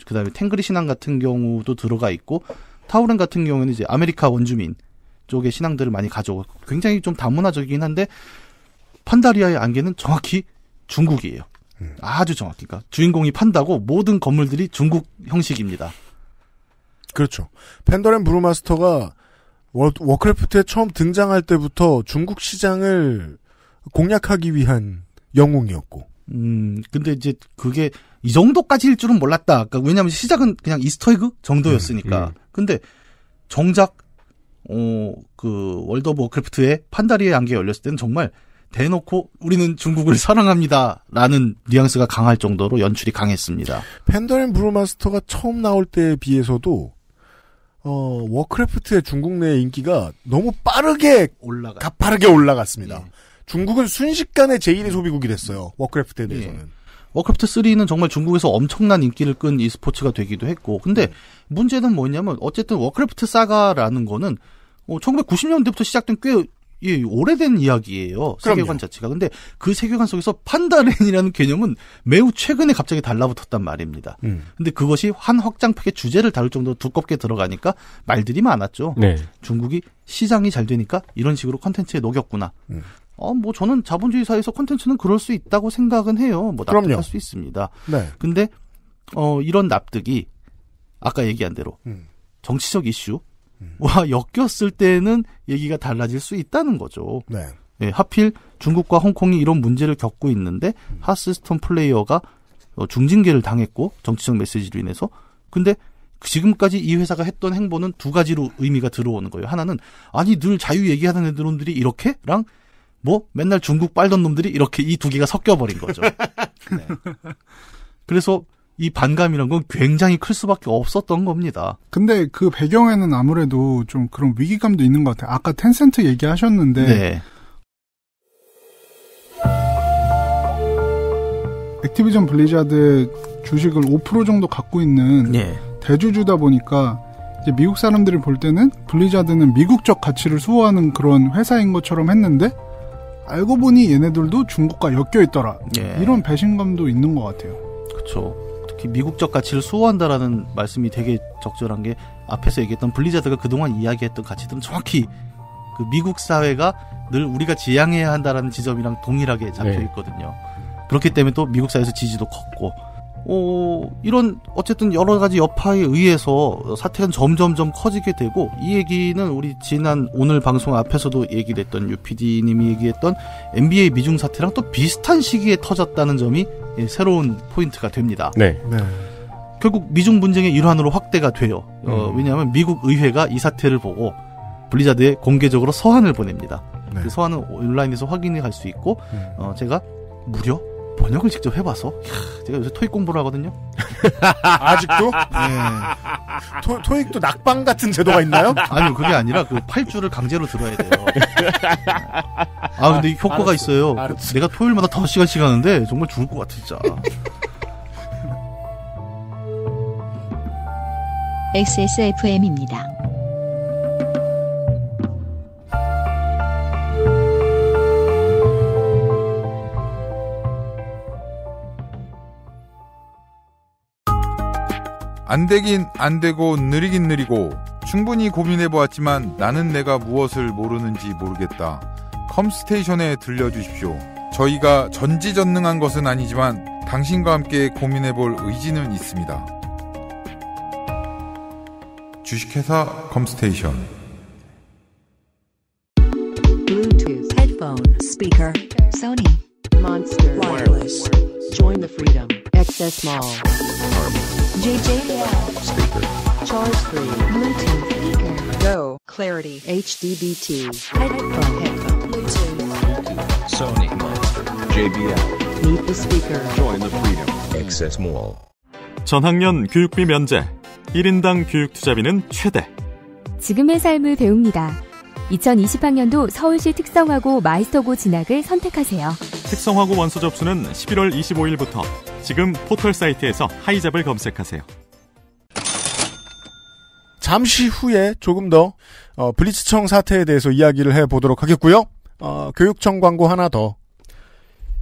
그다음에 탱그리 신앙 같은 경우도 들어가 있고 타우렌 같은 경우는 에 이제 아메리카 원주민 쪽의 신앙들을 많이 가져오고 굉장히 좀 다문화적이긴 한데 판다리아의 안개는 정확히 중국이에요. 아주 정확히. 그러니까 주인공이 판다고 모든 건물들이 중국 형식입니다. 그렇죠. 펜더랜 브루마스터가 워, 크래프트에 처음 등장할 때부터 중국 시장을 공략하기 위한 영웅이었고. 음, 근데 이제 그게 이 정도까지일 줄은 몰랐다. 그러니까 왜냐하면 시작은 그냥 이스터에그 정도였으니까. 음, 음. 근데 정작 어그 월드 오브 워크래프트에 판다리의 안개 열렸을 때는 정말 대놓고 우리는 중국을 사랑합니다. 라는 뉘앙스가 강할 정도로 연출이 강했습니다. 팬더앤 브루마스터가 처음 나올 때에 비해서도 어, 워크래프트의 중국 내 인기가 너무 빠르게 올라가 가파르게 올라갔습니다. 예. 중국은 순식간에 제1의 소비국이 됐어요. 워크래프트에 예. 대해서는. 예. 워크래프트 3는 정말 중국에서 엄청난 인기를 끈 e스포츠가 되기도 했고, 근데 네. 문제는 뭐냐면 어쨌든 워크래프트 사가라는 거는 어, 1990년대부터 시작된 꽤 예, 오래된 이야기예요. 세계관 자체가. 근데 그 세계관 속에서 판다렌이라는 개념은 매우 최근에 갑자기 달라붙었단 말입니다. 음. 근데 그것이 한 확장팩의 주제를 다룰 정도로 두껍게 들어가니까 말들이 많았죠. 네. 중국이 시장이 잘 되니까 이런 식으로 컨텐츠에 녹였구나. 음. 어, 뭐 저는 자본주의 사회에서 컨텐츠는 그럴 수 있다고 생각은 해요. 뭐 납득할 수 있습니다. 네. 근데 어, 이런 납득이 아까 얘기한 대로 음. 정치적 이슈, 와 엮였을 때는 얘기가 달라질 수 있다는 거죠. 네. 예, 하필 중국과 홍콩이 이런 문제를 겪고 있는데 하스스톤 플레이어가 어, 중징계를 당했고 정치적 메시지로 인해서 근데 지금까지 이 회사가 했던 행보는 두 가지로 의미가 들어오는 거예요. 하나는 아니 늘 자유 얘기하는 애들 놈들이 이렇게랑 뭐 맨날 중국 빨던 놈들이 이렇게 이 두 개가 섞여버린 거죠. *laughs* 네. 그래서 이 반감이란 건 굉장히 클 수밖에 없었던 겁니다. 근데 그 배경에는 아무래도 좀 그런 위기감도 있는 것 같아요. 아까 텐센트 얘기하셨는데 네. 액티비전 블리자드 주식을 5% 정도 갖고 있는 네. 대주주다 보니까 이제 미국 사람들이 볼 때는 블리자드는 미국적 가치를 수호하는 그런 회사인 것처럼 했는데 알고 보니 얘네들도 중국과 엮여 있더라. 네. 이런 배신감도 있는 것 같아요. 그렇죠. 미국적 가치를 수호한다라는 말씀이 되게 적절한 게 앞에서 얘기했던 블리자드가 그동안 이야기했던 가치들은 정확히 그 미국 사회가 늘 우리가 지향해야 한다라는 지점이랑 동일하게 잡혀 네. 있거든요. 네. 그렇기 때문에 또 미국 사회에서 지지도 컸고 어, 이런 어쨌든 여러 가지 여파에 의해서 사태는 점점점 커지게 되고 이 얘기는 우리 지난 오늘 방송 앞에서도 얘기됐던 유PD님이 얘기했던 NBA 미중 사태랑 또 비슷한 시기에 터졌다는 점이 예, 새로운 포인트가 됩니다. 네. 네. 결국 미중 분쟁의 일환으로 확대가 돼요. 어, 음. 왜냐하면 미국 의회가 이 사태를 보고 블리자드에 공개적으로 서한을 보냅니다. 네. 그 서한은 온라인에서 확인해 갈수 있고 음. 어, 제가 무려 번역을 직접 해봐서 이야, 제가 요새 토익 공부를 하거든요. *laughs* 아직도? 네. 토, 토익도 낙방 같은 제도가 있나요? 아니요, 그게 아니라 그 팔주를 강제로 들어야 돼요. 아, 근데 아, 효과가 알았어, 있어요. 알았어. 내가 토요일마다 5시간씩 하는데 정말 죽을 것 같아, 진짜. XSFM입니다. *laughs* 안 되긴 안 되고 느리긴 느리고 충분히 고민해 보았지만 나는 내가 무엇을 모르는지 모르겠다. 컴스테이션에 들려주십시오. 저희가 전지전능한 것은 아니지만 당신과 함께 고민해 볼 의지는 있습니다. 주식회사 컴스테이션 Bluetooth, headphone, speaker, Sony, m JJL speaker. Charge 3 Bluetooth speaker. Go Clarity HDBT headphone headphone Bluetooth Sony Monster JBL Meet the speaker. Join the freedom. Access Mall. 전학년 교육비 면제 1인당 교육 투자비는 최대. 지금의 삶을 배웁니다. 2020학년도 서울시 특성화고 마이스터고 진학을 선택하세요. 특성화고 원서 접수는 11월 25일부터 지금 포털 사이트에서 하이잡을 검색하세요. 잠시 후에 조금 더 어, 블리츠청 사태에 대해서 이야기를 해보도록 하겠고요. 어, 교육청 광고 하나 더.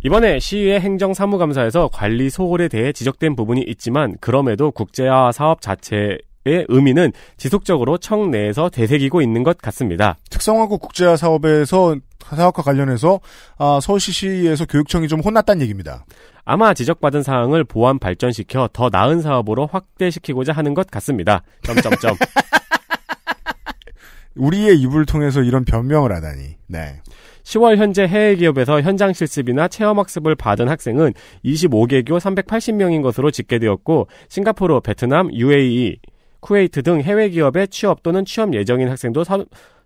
이번에 시의회 행정사무감사에서 관리 소홀에 대해 지적된 부분이 있지만 그럼에도 국제화 사업 자체 의 의미는 지속적으로 청내에서 되새기고 있는 것 같습니다. 특성화고 국제화 사업에서 사업과 관련해서 아, 서울시시에서 교육청이 좀 혼났다는 얘기입니다. 아마 지적받은 사항을 보완 발전시켜 더 나은 사업으로 확대시키고자 하는 것 같습니다. 점점점. *laughs* 우리의 입을 통해서 이런 변명을 하다니. 네. 10월 현재 해외 기업에서 현장 실습이나 체험 학습을 받은 학생은 25개교 380명인 것으로 집계되었고 싱가포르, 베트남, UAE, 쿠웨이트 등 해외 기업에 취업 또는 취업 예정인 학생도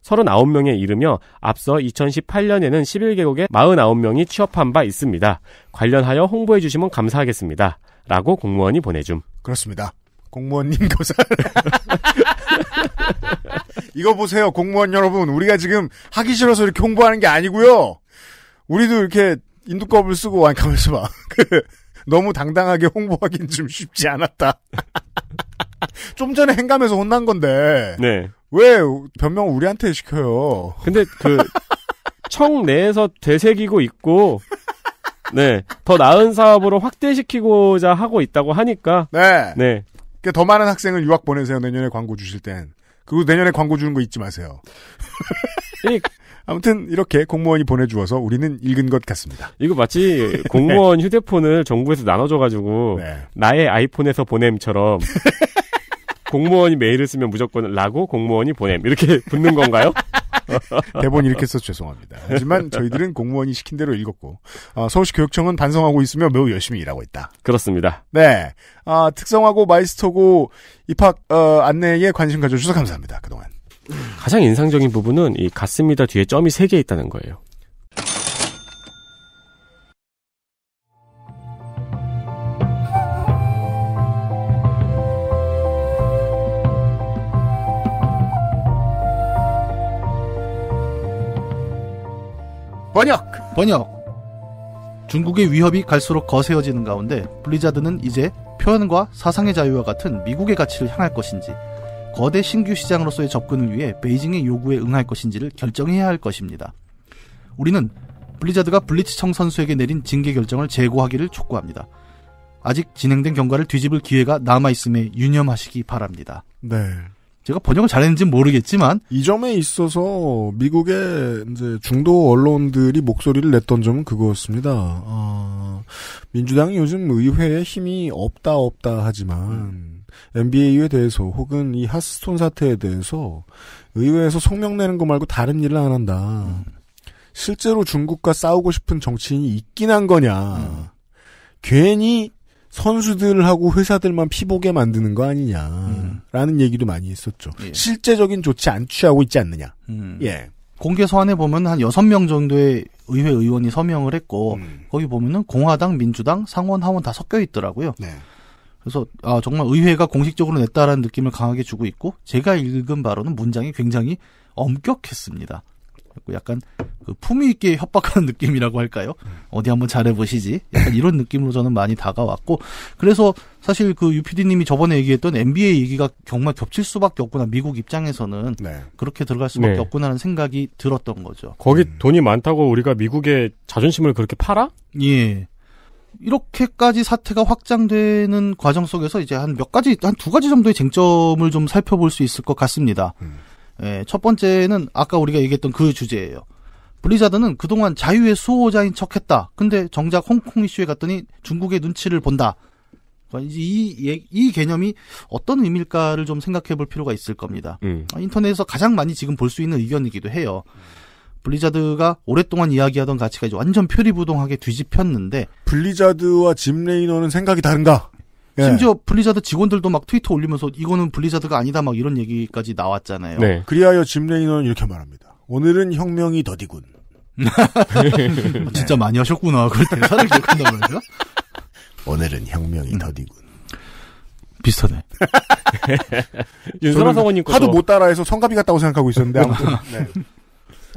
39명에 이르며 앞서 2018년에는 11개국에 49명이 취업한 바 있습니다. 관련하여 홍보해 주시면 감사하겠습니다. 라고 공무원이 보내줌. 그렇습니다. 공무원님 고사 *laughs* 이거 보세요, 공무원 여러분. 우리가 지금 하기 싫어서 이렇게 홍보하는 게 아니고요. 우리도 이렇게 인두껍을 쓰고 완 가면서 막 너무 당당하게 홍보하기는 좀 쉽지 않았다. *laughs* 좀 전에 행감에서 혼난 건데. 네. 왜 변명 우리한테 시켜요? 근데 그 청 내에서 되새기고 있고 네. 더 나은 사업으로 확대시키고자 하고 있다고 하니까. 네. 네. 그러니까 더 많은 학생을 유학 보내세요. 내년에 광고 주실 땐. 그리고 내년에 광고 주는 거 잊지 마세요. *laughs* 아무튼 이렇게 공무원이 보내주어서 우리는 읽은 것 같습니다. 이거 마치 *laughs* 네. 공무원 네. 휴대폰을 정부에서 나눠줘가지고 네. 나의 아이폰에서 보냄처럼 공무원이 메일을 쓰면 무조건 라고 공무원이 보냄 이렇게 *laughs* 붙는 건가요? *laughs* 대본 이렇게 써서 죄송합니다. 하지만 저희들은 공무원이 시킨 대로 읽었고 어, 서울시 교육청은 반성하고 있으며 매우 열심히 일하고 있다. 그렇습니다. 네, 아, 특성화고 마이스터고 입학 어, 안내에 관심 가져주셔서 감사합니다. 그동안 가장 인상적인 부분은 이 같습니다 뒤에 점이 3개 있다는 거예요. 번역. 번역. 중국의 위협이 갈수록 거세어지는 가운데 블리자드는 이제 표현과 사상의 자유와 같은 미국의 가치를 향할 것인지 거대 신규 시장으로서의 접근을 위해 베이징의 요구에 응할 것인지를 결정해야 할 것입니다. 우리는 블리자드가 블리츠청 선수에게 내린 징계 결정을 재고하기를 촉구합니다. 아직 진행된 경과를 뒤집을 기회가 남아있음에 유념하시기 바랍니다. 네. 제가 번역을 잘했는지 모르겠지만 이 점에 있어서 미국의 이제 중도 언론들이 목소리를 냈던 점은 그거였습니다. 어, 민주당이 요즘 의회에 힘이 없다 없다 하지만 NBA에 대해서 혹은 이 하스톤 사태에 대해서 의회에서 성명 내는 거 말고 다른 일을 안 한다. 실제로 중국과 싸우고 싶은 정치인이 있긴 한 거냐. 음. 괜히 선수들하고 회사들만 피보게 만드는 거 아니냐라는 음. 얘기도 많이 했었죠. 예. 실제적인 조치 안 취하고 있지 않느냐. 음. 예. 공개 서한에 보면 한6명 정도의 의회 의원이 서명을 했고 음. 거기 보면은 공화당, 민주당, 상원, 하원 다 섞여 있더라고요. 네. 그래서 아 정말 의회가 공식적으로 냈다라는 느낌을 강하게 주고 있고 제가 읽은 바로는 문장이 굉장히 엄격했습니다. 약간 그 품위 있게 협박하는 *laughs* 느낌이라고 할까요? 어디 한번 잘해보시지. 약간 이런 느낌으로 저는 많이 다가왔고, 그래서 사실 그 유피디님이 저번에 얘기했던 NBA 얘기가 정말 겹칠 수밖에 없구나. 미국 입장에서는 네. 그렇게 들어갈 수밖에 네. 없구나라는 생각이 들었던 거죠. 거기 음. 돈이 많다고 우리가 미국의 자존심을 그렇게 팔아? 예. 이렇게까지 사태가 확장되는 과정 속에서 이제 한 몇 가지, 한 두 가지 정도의 쟁점을 좀 살펴볼 수 있을 것 같습니다. 음. 예, 첫 번째는 아까 우리가 얘기했던 그 주제예요. 블리자드는 그동안 자유의 수호자인 척 했다. 근데 정작 홍콩 이슈에 갔더니 중국의 눈치를 본다. 그러니까 이, 이 개념이 어떤 의미일까를 좀 생각해 볼 필요가 있을 겁니다. 음. 인터넷에서 가장 많이 지금 볼 수 있는 의견이기도 해요. 블리자드가 오랫동안 이야기하던 가치가 이제 완전 표리부동하게 뒤집혔는데 블리자드와 짐 레이너는 생각이 다른가? 예. 심지어 블리자드 직원들도 막 트위터 올리면서 이거는 블리자드가 아니다 막 이런 얘기까지 나왔잖아요. 네. 그리하여 짐 레이너는 이렇게 말합니다. 오늘은 혁명이 더디군. *laughs* 진짜 많이 하셨구나. 그걸 대사를 기억한단 말이죠. *laughs* 오늘은 혁명이 음. 더디군. 비슷하네. *laughs* 윤선아 성원님 하도 못 따라해서 성가비 같다고 생각하고 있었는데 아무튼. 네.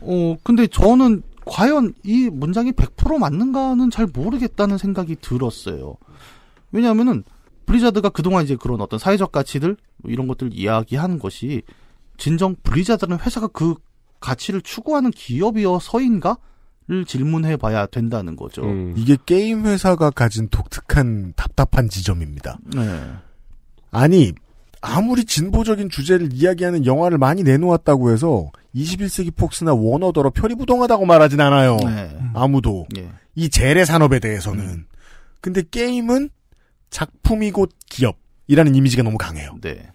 어 근데 저는 과연 이 문장이 100% 맞는가는 잘 모르겠다는 생각이 들었어요. 왜냐하면은 블리자드가 그동안 이제 그런 어떤 사회적 가치들 뭐 이런 것들 이야기한 것이 진정 블리자드는 회사가 그 가치를 추구하는 기업이어서인가? 를 질문해 봐야 된다는 거죠. 음. 이게 게임 회사가 가진 독특한 답답한 지점입니다. 네. 아니, 아무리 진보적인 주제를 이야기하는 영화를 많이 내놓았다고 해서 21세기 폭스나 워너더러 표리부동하다고 말하진 않아요. 네. 아무도. 네. 이 재래 산업에 대해서는. 음. 근데 게임은 작품이 곧 기업이라는 이미지가 너무 강해요. 네.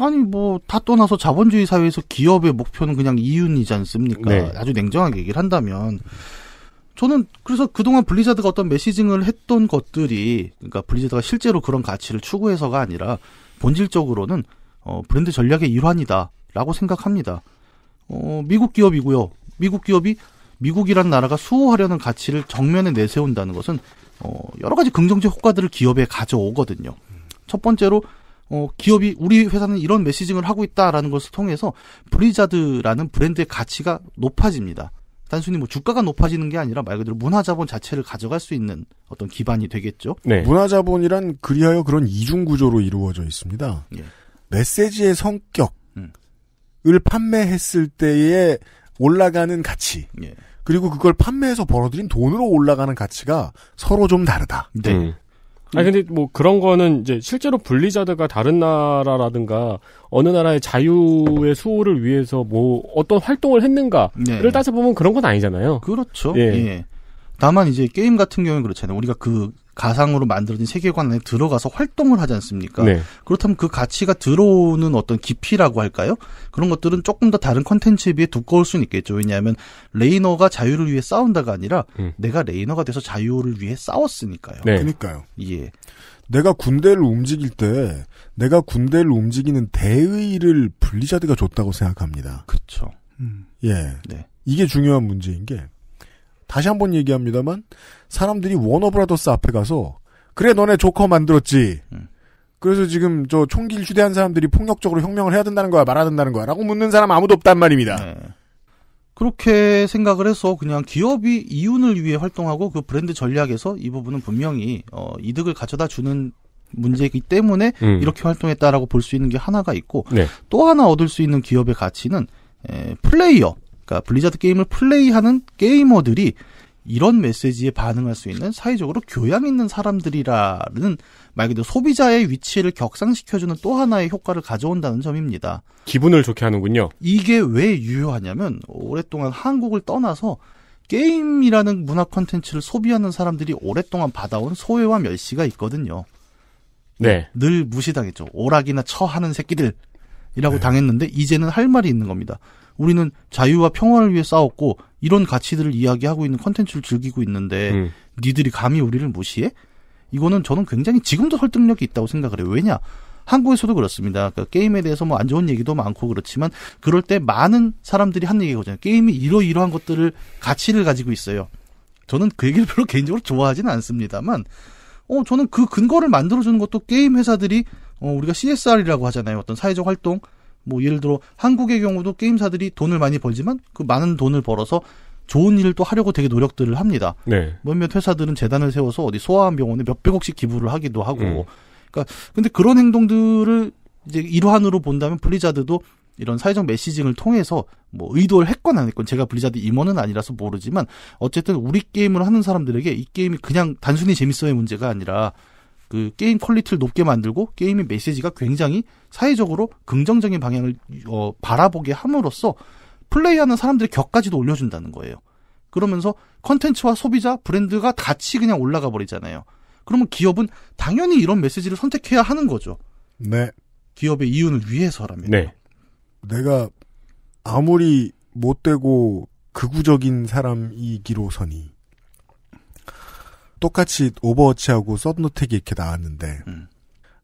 아니 뭐 다 떠나서 자본주의 사회에서 기업의 목표는 그냥 이윤이지 않습니까? 네. 아주 냉정하게 얘기를 한다면 저는 그래서 그동안 블리자드가 어떤 메시징을 했던 것들이 그러니까 블리자드가 실제로 그런 가치를 추구해서가 아니라 본질적으로는 어 브랜드 전략의 일환이다라고 생각합니다. 어 미국 기업이고요. 미국 기업이 미국이란 나라가 수호하려는 가치를 정면에 내세운다는 것은 어, 여러 가지 긍정적 효과들을 기업에 가져오거든요. 첫 번째로 어, 기업이 우리 회사는 이런 메시징을 하고 있다라는 것을 통해서 브리자드라는 브랜드의 가치가 높아집니다. 단순히 뭐 주가가 높아지는 게 아니라 말 그대로 문화 자본 자체를 가져갈 수 있는 어떤 기반이 되겠죠. 네. 문화 자본이란 그리하여 그런 이중 구조로 이루어져 있습니다. 예. 메시지의 성격을 음. 판매했을 때에 올라가는 가치. 예. 그리고 그걸 판매해서 벌어들인 돈으로 올라가는 가치가 서로 좀 다르다. 네. 음. 아니 근데 뭐 그런 거는 이제 실제로 블리자드가 다른 나라라든가 어느 나라의 자유의 수호를 위해서 뭐 어떤 활동을 했는가를 네. 따져보면 그런 건 아니잖아요. 그렇죠. 예. 예. 다만 이제 게임 같은 경우는 그렇잖아요. 우리가 그 가상으로 만들어진 세계관 안에 들어가서 활동을 하지 않습니까? 네. 그렇다면 그 가치가 들어오는 어떤 깊이라고 할까요? 그런 것들은 조금 더 다른 컨텐츠에 비해 두꺼울 수는 있겠죠. 왜냐하면 레이너가 자유를 위해 싸운다가 아니라 음. 내가 레이너가 돼서 자유를 위해 싸웠으니까요. 네. 그러니까요. 예. 내가 군대를 움직일 때 내가 군대를 움직이는 대의를 블리자드가 줬다고 생각합니다. 그렇죠. 음. 예. 네. 이게 중요한 문제인 게 다시 한 번 얘기합니다만 사람들이 워너브라더스 앞에 가서 그래 너네 조커 만들었지. 음. 그래서 지금 저 총기를 휴대한 사람들이 폭력적으로 혁명을 해야 된다는 거야 말아야 된다는 거야 라고 묻는 사람 아무도 없단 말입니다. 네. 그렇게 생각을 해서 그냥 기업이 이윤을 위해 활동하고 그 브랜드 전략에서 이 부분은 분명히 어, 이득을 가져다 주는 문제이기 때문에 음. 이렇게 활동했다라고 볼 수 있는 게 하나가 있고 네. 또 하나 얻을 수 있는 기업의 가치는 에, 플레이어 그러니까 블리자드 게임을 플레이하는 게이머들이 이런 메시지에 반응할 수 있는 사회적으로 교양 있는 사람들이라는 말 그대로 소비자의 위치를 격상시켜주는 또 하나의 효과를 가져온다는 점입니다. 기분을 좋게 하는군요. 이게 왜 유효하냐면 오랫동안 한국을 떠나서 게임이라는 문화 콘텐츠를 소비하는 사람들이 오랫동안 받아온 소외와 멸시가 있거든요. 네. 늘 무시당했죠. 오락이나 처하는 새끼들이라고 네. 당했는데 이제는 할 말이 있는 겁니다. 우리는 자유와 평화를 위해 싸웠고 이런 가치들을 이야기하고 있는 컨텐츠를 즐기고 있는데 음. 니들이 감히 우리를 무시해? 이거는 저는 굉장히 지금도 설득력이 있다고 생각을 해요. 왜냐? 한국에서도 그렇습니다. 그러니까 게임에 대해서 뭐 안 좋은 얘기도 많고 그렇지만 그럴 때 많은 사람들이 한 얘기거든요. 게임이 이러이러한 것들을 가치를 가지고 있어요. 저는 그 얘기를 별로 개인적으로 좋아하지는 않습니다만 어 저는 그 근거를 만들어 주는 것도 게임 회사들이 어 우리가 CSR이라고 하잖아요. 어떤 사회적 활동 뭐 예를 들어 한국의 경우도 게임사들이 돈을 많이 벌지만 그 많은 돈을 벌어서 좋은 일을 또 하려고 되게 노력들을 합니다. 네. 몇몇 회사들은 재단을 세워서 어디 소아암 병원에 몇백억씩 기부를 하기도 하고. 음. 그러니까 근데 그런 행동들을 이제 일환으로 본다면 블리자드도 이런 사회적 메시징을 통해서 뭐 의도를 했건 안 했건 제가 블리자드 임원은 아니라서 모르지만 어쨌든 우리 게임을 하는 사람들에게 이 게임이 그냥 단순히 재밌어의 문제가 아니라 그 게임 퀄리티를 높게 만들고 게임의 메시지가 굉장히 사회적으로 긍정적인 방향을 어, 바라보게 함으로써 플레이하는 사람들의 격까지도 올려준다는 거예요. 그러면서 컨텐츠와 소비자, 브랜드가 같이 그냥 올라가 버리잖아요. 그러면 기업은 당연히 이런 메시지를 선택해야 하는 거죠. 네. 기업의 이윤을 위해서라면. 네. 내가 아무리 못되고 극우적인 사람이기로서니 똑같이 오버워치하고 서든어택이 이렇게 나왔는데 음.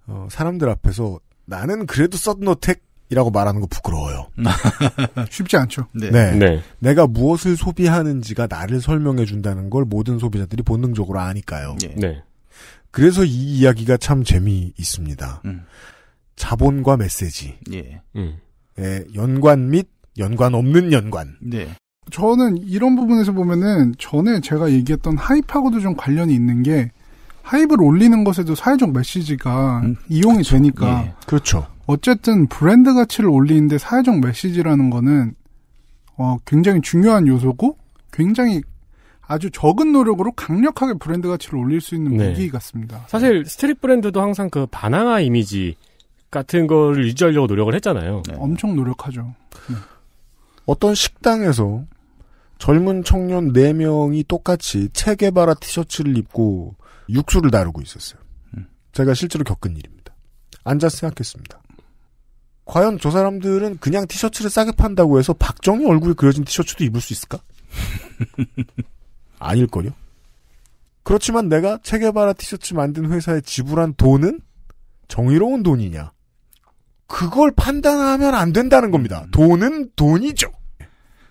어, 사람들 앞에서 나는 그래도 서든어택이라고 말하는 거 부끄러워요. *laughs* 쉽지 않죠. 네. 네. 네. 내가 무엇을 소비하는지가 나를 설명해 준다는 걸 모든 소비자들이 본능적으로 아니까요. 네. 네. 그래서 이 이야기가 참 재미 있습니다. 음. 자본과 메시지. 예. 음. 예, 연관 및 연관 없는 연관. 네. 저는 이런 부분에서 보면은 전에 제가 얘기했던 하이파고도좀 관련이 있는 게하이브를 올리는 것에도 사회적 메시지가 음, 이용이 그렇 되니까 예. 그렇죠. 어쨌든 브랜드 가치를 올리는데 사회적 메시지라는 거는 어, 굉장히 중요한 요소고 굉장히 아주 적은 노력으로 강력하게 브랜드 가치를 올릴 수 있는 네. 무기 네. 같습니다. 사실 스트릿 브랜드도 항상 그 바나나 이미지 같은 걸 유지하려고 노력을 했잖아요. 네. 엄청 노력하죠. 네. 어떤 식당에서 젊은 청년 4명이 똑같이 체게바라 티셔츠를 입고 육수를 다루고 있었어요. 음. 제가 실제로 겪은 일입니다. 앉아서 생각했습니다. 과연 저 사람들은 그냥 티셔츠를 싸게 판다고 해서 박정희 얼굴이 그려진 티셔츠도 입을 수 있을까? *laughs* 아닐걸요? 그렇지만 내가 체게바라 티셔츠 만든 회사에 지불한 돈은 정의로운 돈이냐? 그걸 판단하면 안 된다는 겁니다. 음. 돈은 돈이죠.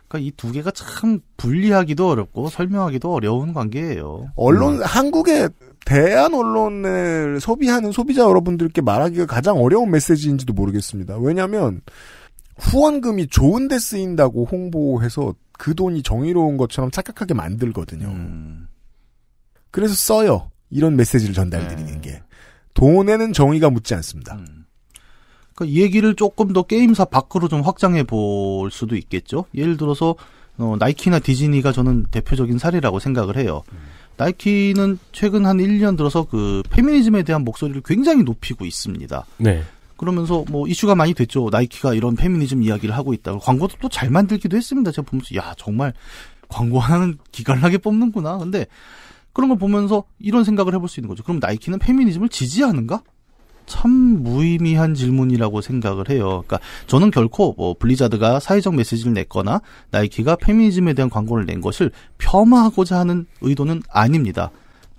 그러니까 이 두 개가 참 분리하기도 어렵고 설명하기도 어려운 관계예요. 언론 음. 한국의 대한 언론을 소비하는 소비자 여러분들께 말하기가 가장 어려운 메시지인지도 모르겠습니다. 왜냐하면 후원금이 좋은데 쓰인다고 홍보해서 그 돈이 정의로운 것처럼 착각하게 만들거든요. 음. 그래서 써요. 이런 메시지를 전달드리는 네. 게 돈에는 정의가 묻지 않습니다. 음. 그러니까 얘기를 조금 더 게임사 밖으로 좀 확장해 볼 수도 있겠죠. 예를 들어서 어, 나이키나 디즈니가 저는 대표적인 사례라고 생각을 해요. 음. 나이키는 최근 한 1년 들어서 그 페미니즘에 대한 목소리를 굉장히 높이고 있습니다. 네. 그러면서 뭐 이슈가 많이 됐죠. 나이키가 이런 페미니즘 이야기를 하고 있다. 고 광고도 또 잘 만들기도 했습니다. 제가 보면서 야 정말 광고 하나는 기깔나게 뽑는구나. 근데 그런 걸 보면서 이런 생각을 해볼 수 있는 거죠. 그럼 나이키는 페미니즘을 지지하는가? 참 무의미한 질문이라고 생각을 해요. 그러니까 저는 결코 뭐 블리자드가 사회적 메시지를 냈거나 나이키가 페미니즘에 대한 광고를 낸 것을 폄하하고자 하는 의도는 아닙니다.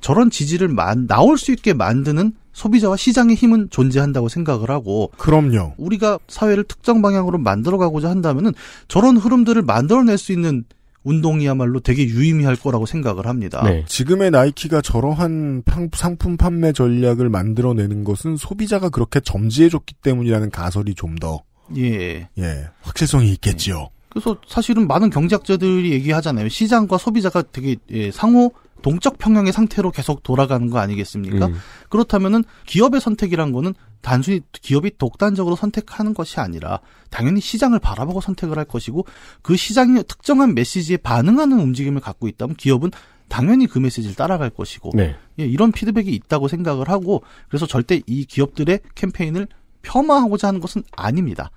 저런 지지를 만, 나올 수 있게 만드는 소비자와 시장의 힘은 존재한다고 생각을 하고 그럼요. 우리가 사회를 특정 방향으로 만들어 가고자 한다면은 저런 흐름들을 만들어낼 수 있는 운동이야말로 되게 유의미할 거라고 생각을 합니다. 네. 지금의 나이키가 저러한 상품 판매 전략을 만들어내는 것은 소비자가 그렇게 점지해줬기 때문이라는 가설이 좀 더 예. 예. 확실성이 있겠지요. 그래서 사실은 많은 경제학자들이 얘기하잖아요. 시장과 소비자가 되게 예, 상호 동적 평형의 상태로 계속 돌아가는 거 아니겠습니까? 음. 그렇다면은 기업의 선택이란 거는 단순히 기업이 독단적으로 선택하는 것이 아니라 당연히 시장을 바라보고 선택을 할 것이고 그 시장이 특정한 메시지에 반응하는 움직임을 갖고 있다면 기업은 당연히 그 메시지를 따라갈 것이고 네. 예, 이런 피드백이 있다고 생각을 하고 그래서 절대 이 기업들의 캠페인을 폄하하고자 하는 것은 아닙니다.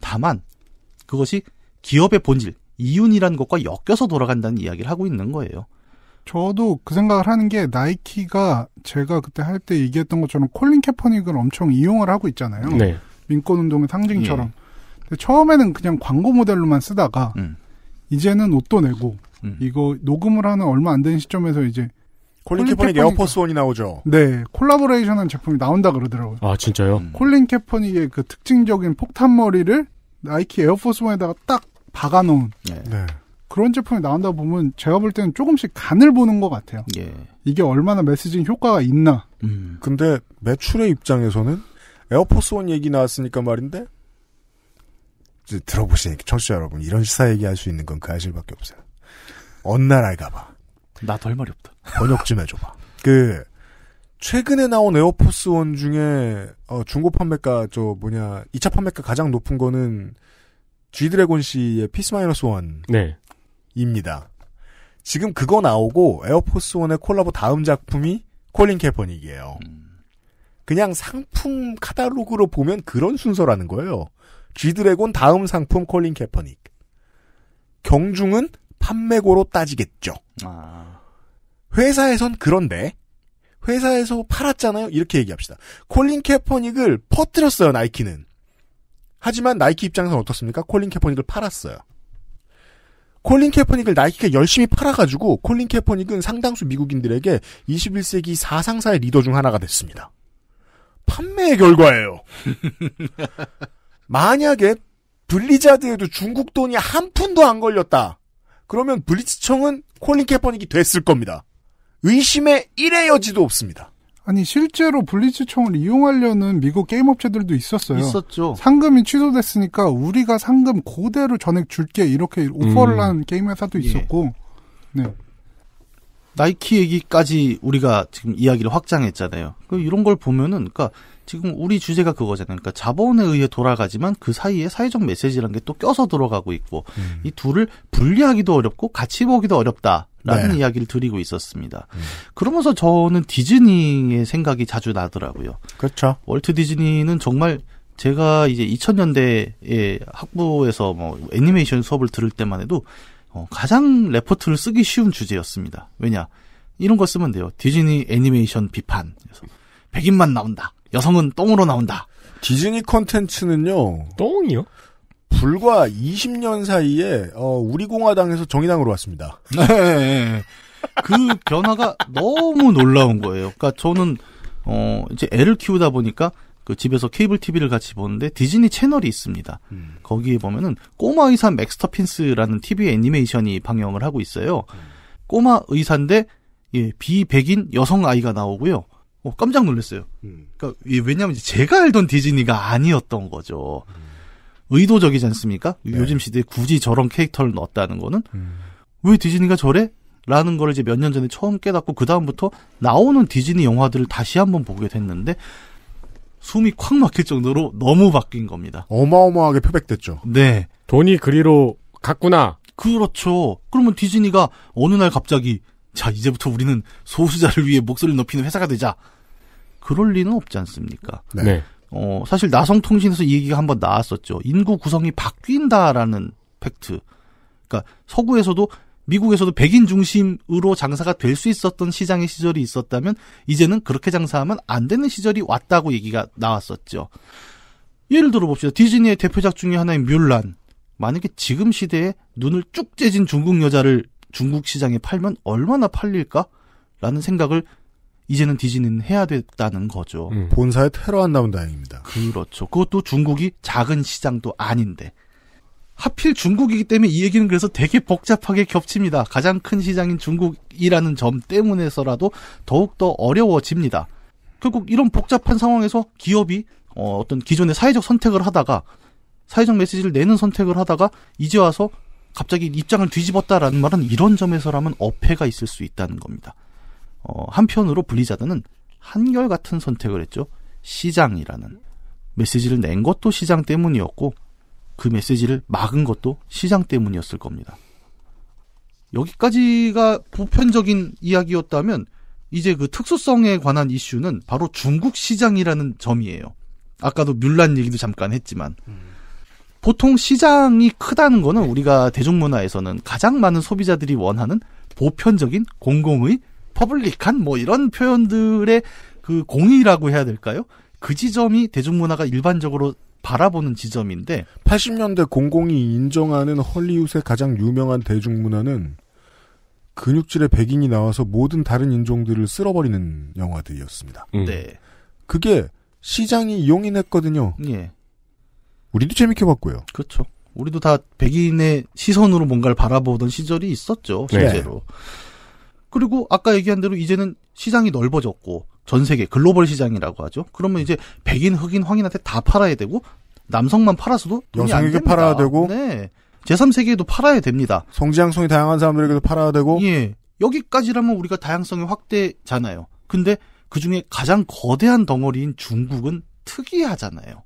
다만 그것이 기업의 본질 이윤이라는 것과 엮여서 돌아간다는 이야기를 하고 있는 거예요. 저도 그 생각을 하는 게 나이키가 제가 그때 할 때 얘기했던 것처럼 콜린 캐퍼닉을 엄청 이용을 하고 있잖아요. 네. 민권 운동의 상징처럼. 예. 처음에는 그냥 광고 모델로만 쓰다가 음. 이제는 옷도 내고 음. 이거 녹음을 하는 얼마 안 된 시점에서 이제 콜린, 캐퍼닉 에어포스 원이 나오죠. 네, 콜라보레이션한 제품이 나온다 그러더라고요. 아 진짜요? 음. 콜린 캐퍼닉의 그 특징적인 폭탄 머리를 나이키 에어포스 원에다가 딱 박아놓은. 네. 네. 그런 제품이 나온다 보면 제가 볼 때는 조금씩 간을 보는 것 같아요. 예. 이게 얼마나 메시징 효과가 있나. 음. 근데 매출의 입장에서는 에어포스 원 얘기 나왔으니까 말인데 이제 들어보시니 청취자 여러분 이런 시사 얘기할 수 있는 건 그 아실밖에 없어요. 어느 날 알까봐. 나도 할 말이 없다. 번역 좀 해줘봐. 그 최근에 나온 에어포스 원 중에 어, 중고 판매가 저 뭐냐 2차 판매가 가장 높은 거는 G 드래곤 씨의 피스 마이너스 원. 입니다. 지금 그거 나오고 에어포스 원의 콜라보 다음 작품이 콜린 캐퍼닉이에요. 그냥 상품 카탈로그로 보면 그런 순서라는 거예요. G드래곤 다음 상품 콜린 캐퍼닉. 경중은 판매고로 따지겠죠. 아. 회사에선 그런데 회사에서 팔았잖아요. 이렇게 얘기합시다. 콜린 캐퍼닉을 퍼뜨렸어요. 나이키는. 하지만 나이키 입장에서는 어떻습니까? 콜린 캐퍼닉을 팔았어요. 콜린 캐퍼닉을 나이키가 열심히 팔아가지고 콜린 캐퍼닉은 상당수 미국인들에게 21세기 사상사의 리더 중 하나가 됐습니다. 판매의 결과예요. *laughs* 만약에 블리자드에도 중국 돈이 한 푼도 안 걸렸다. 그러면 블리츠청은 콜린 캐퍼닉이 됐을 겁니다. 의심의 일의 여지도 없습니다. 아니 실제로 블리츠총을 이용하려는 미국 게임 업체들도 있었어요. 있었죠. 상금이 취소됐으니까 우리가 상금 고대로 전액 줄게 이렇게 오퍼를 음. 한 게임 회사도 예. 있었고. 예. 네. 나이키 얘기까지 우리가 지금 이야기를 확장했잖아요. 그 이런 걸 보면은 그러니까 지금 우리 주제가 그거잖아요. 그러니까 자본에 의해 돌아가지만 그 사이에 사회적 메시지라는 게 또 껴서 들어가고 있고 음. 이 둘을 분리하기도 어렵고 같이 보기도 어렵다. 라는 네. 이야기를 드리고 있었습니다. 음. 그러면서 저는 디즈니의 생각이 자주 나더라고요. 그렇죠. 월트 디즈니는 정말 제가 이제 2000년대에 학부에서 뭐 애니메이션 수업을 들을 때만 해도 어, 가장 레포트를 쓰기 쉬운 주제였습니다. 왜냐? 이런 거 쓰면 돼요. 디즈니 애니메이션 비판. 그래서 백인만 나온다. 여성은 똥으로 나온다. 디즈니 콘텐츠는요. 똥이요? 불과 20년 사이에 어, 우리 공화당에서 정의당으로 왔습니다. *laughs* 네, 네, 네. 그 변화가 너무 놀라운 거예요. 그러니까 저는 어, 이제 애를 키우다 보니까 그 집에서 케이블 TV를 같이 보는데 디즈니 채널이 있습니다. 음. 거기에 보면은 꼬마 의사 맥스터핀스라는 TV 애니메이션이 방영을 하고 있어요. 음. 꼬마 의사인데 예, 비백인 여성 아이가 나오고요. 어, 깜짝 놀랐어요. 음. 그러니까 왜냐하면 제가 알던 디즈니가 아니었던 거죠. 음. 의도적이지 않습니까? 네. 요즘 시대에 굳이 저런 캐릭터를 넣었다는 거는 음. 왜 디즈니가 저래? 라는 걸 이제 몇 년 전에 처음 깨닫고 그 다음부터 나오는 디즈니 영화들을 다시 한번 보게 됐는데 숨이 콱 막힐 정도로 너무 바뀐 겁니다. 어마어마하게 표백됐죠. 네. 돈이 그리로 갔구나. 그렇죠. 그러면 디즈니가 어느 날 갑자기 자, 이제부터 우리는 소수자를 위해 목소리를 높이는 회사가 되자. 그럴 리는 없지 않습니까? 네. 네. 어, 사실 나성통신에서 이 얘기가 한번 나왔었죠. 인구 구성이 바뀐다라는 팩트. 그러니까 서구에서도 미국에서도 백인 중심으로 장사가 될 수 있었던 시장의 시절이 있었다면 이제는 그렇게 장사하면 안 되는 시절이 왔다고 얘기가 나왔었죠. 예를 들어 봅시다. 디즈니의 대표작 중에 하나인 뮬란. 만약에 지금 시대에 눈을 쭉 째진 중국 여자를 중국 시장에 팔면 얼마나 팔릴까라는 생각을 이제는 디즈니는 해야 됐다는 거죠. 음. 본사에 테러 한다면 다행입니다. 그렇죠. 그것도 중국이 작은 시장도 아닌데. 하필 중국이기 때문에 이 얘기는 그래서 되게 복잡하게 겹칩니다. 가장 큰 시장인 중국이라는 점 때문에서라도 더욱더 어려워집니다. 결국 이런 복잡한 상황에서 기업이 어, 어떤 기존의 사회적 선택을 하다가 사회적 메시지를 내는 선택을 하다가 이제 와서 갑자기 입장을 뒤집었다라는 말은 이런 점에서라면 어폐가 있을 수 있다는 겁니다. 어, 한편으로 블리자드는 한결같은 선택을 했죠. 시장이라는 메시지를 낸 것도 시장 때문이었고 그 메시지를 막은 것도 시장 때문이었을 겁니다. 여기까지가 보편적인 이야기였다면 이제 그 특수성에 관한 이슈는 바로 중국 시장이라는 점이에요. 아까도 뮬란 얘기도 잠깐 했지만 음. 보통 시장이 크다는 거는 우리가 대중문화에서는 가장 많은 소비자들이 원하는 보편적인 공공의 퍼블릭한 뭐 이런 표현들의 그 공의라고 해야 될까요? 그 지점이 대중문화가 일반적으로 바라보는 지점인데 80년대 공공이 인정하는 헐리우드의 가장 유명한 대중문화는 근육질의 백인이 나와서 모든 다른 인종들을 쓸어버리는 영화들이었습니다. 음. 네. 그게 시장이 용인했거든요. 예. 우리도 재밌게 봤고요. 그렇죠. 우리도 다 백인의 시선으로 뭔가를 바라보던 시절이 있었죠, 네. 실제로. 그리고 아까 얘기한 대로 이제는 시장이 넓어졌고 전 세계 글로벌 시장이라고 하죠. 그러면 이제 백인, 흑인, 황인한테 다 팔아야 되고 남성만 팔아서도 여성에게 팔아야 되고 네. 제3세계에도 팔아야 됩니다. 성지양성이 다양한 사람들에게도 팔아야 되고 예. 여기까지라면 우리가 다양성이 확대잖아요. 근데 그중에 가장 거대한 덩어리인 중국은 특이하잖아요.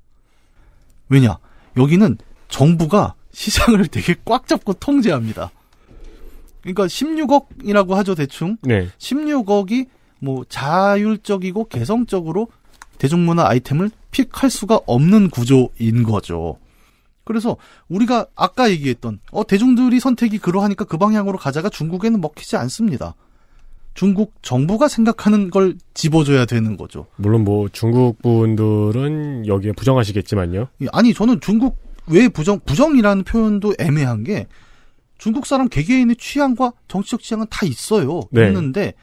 왜냐? 여기는 정부가 시장을 *laughs* 되게 꽉 잡고 통제합니다. 그러니까 16억이라고 하죠, 대충. 네. 16억이 뭐 자율적이고 개성적으로 대중문화 아이템을 픽할 수가 없는 구조인 거죠. 그래서 우리가 아까 얘기했던 어 대중들이 선택이 그러하니까 그 방향으로 가자가 중국에는 먹히지 않습니다. 중국 정부가 생각하는 걸 집어줘야 되는 거죠. 물론 뭐 중국 분들은 여기에 부정하시겠지만요. 예, 아니 저는 중국 왜 부정 부정이라는 표현도 애매한 게 중국 사람 개개인의 취향과 정치적 취향은 다 있어요. 네. 있는데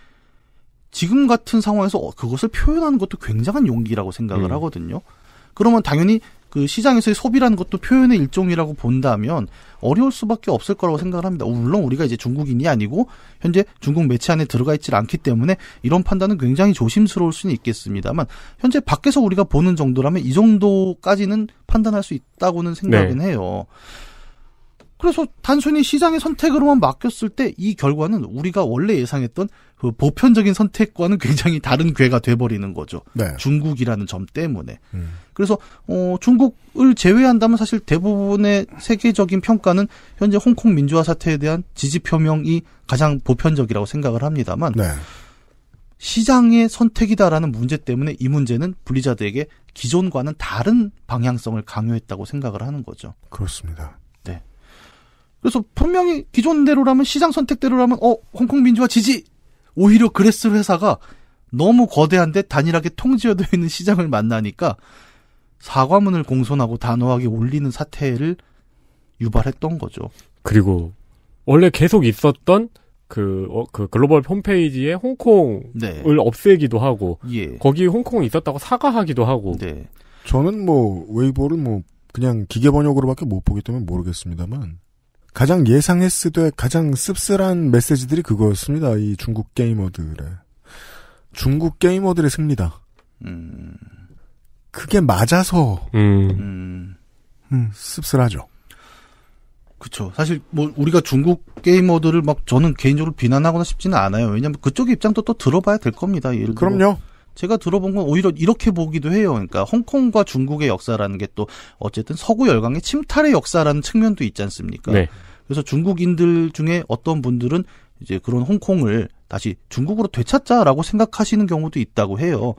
지금 같은 상황에서 어, 그것을 표현하는 것도 굉장한 용기라고 생각을 음. 하거든요. 그러면 당연히 그 시장에서의 소비라는 것도 표현의 일종이라고 본다면 어려울 수밖에 없을 거라고 생각을 합니다. 어, 물론 우리가 이제 중국인이 아니고 현재 중국 매체 안에 들어가 있질 않기 때문에 이런 판단은 굉장히 조심스러울 수는 있겠습니다만 현재 밖에서 우리가 보는 정도라면 이 정도까지는 판단할 수 있다고는 생각은 네. 해요. 그래서 단순히 시장의 선택으로만 맡겼을 때 이 결과는 우리가 원래 예상했던 그 보편적인 선택과는 굉장히 다른 궤가 돼버리는 거죠. 네. 중국이라는 점 때문에. 음. 그래서 어, 중국을 제외한다면 사실 대부분의 세계적인 평가는 현재 홍콩 민주화 사태에 대한 지지 표명이 가장 보편적이라고 생각을 합니다만 네. 시장의 선택이다라는 문제 때문에 이 문제는 블리자드에게 기존과는 다른 방향성을 강요했다고 생각을 하는 거죠. 그렇습니다. 그래서 분명히 기존대로라면 시장 선택대로라면 어 홍콩 민주화 지지 오히려 그랬을 회사가 너무 거대한데 단일하게 통제되어 있는 시장을 만나니까 사과문을 공손하고 단호하게 올리는 사태를 유발했던 거죠. 그리고 원래 계속 있었던 그, 어, 그 글로벌 홈페이지에 홍콩을 네. 없애기도 하고 예. 거기 홍콩 있었다고 사과하기도 하고 네. 저는 뭐 웨이보를 뭐 그냥 기계 번역으로밖에 못 보기 때문에 모르겠습니다만 가장 예상했을때 가장 씁쓸한 메시지들이 그거였습니다. 이 중국 게이머들의 중국 게이머들의 승리다. 음. 그게 맞아서 음. 음, 음 씁쓸하죠. 그렇죠. 사실 뭐 우리가 중국 게이머들을 막 저는 개인적으로 비난하거나 싶지는 않아요. 왜냐면 그쪽 입장도 또 들어봐야 될 겁니다. 예를 그럼요. 제가 들어본 건 오히려 이렇게 보기도 해요. 그러니까 홍콩과 중국의 역사라는 게 또 어쨌든 서구 열강의 침탈의 역사라는 측면도 있지 않습니까? 네. 그래서 중국인들 중에 어떤 분들은 이제 그런 홍콩을 다시 중국으로 되찾자라고 생각하시는 경우도 있다고 해요.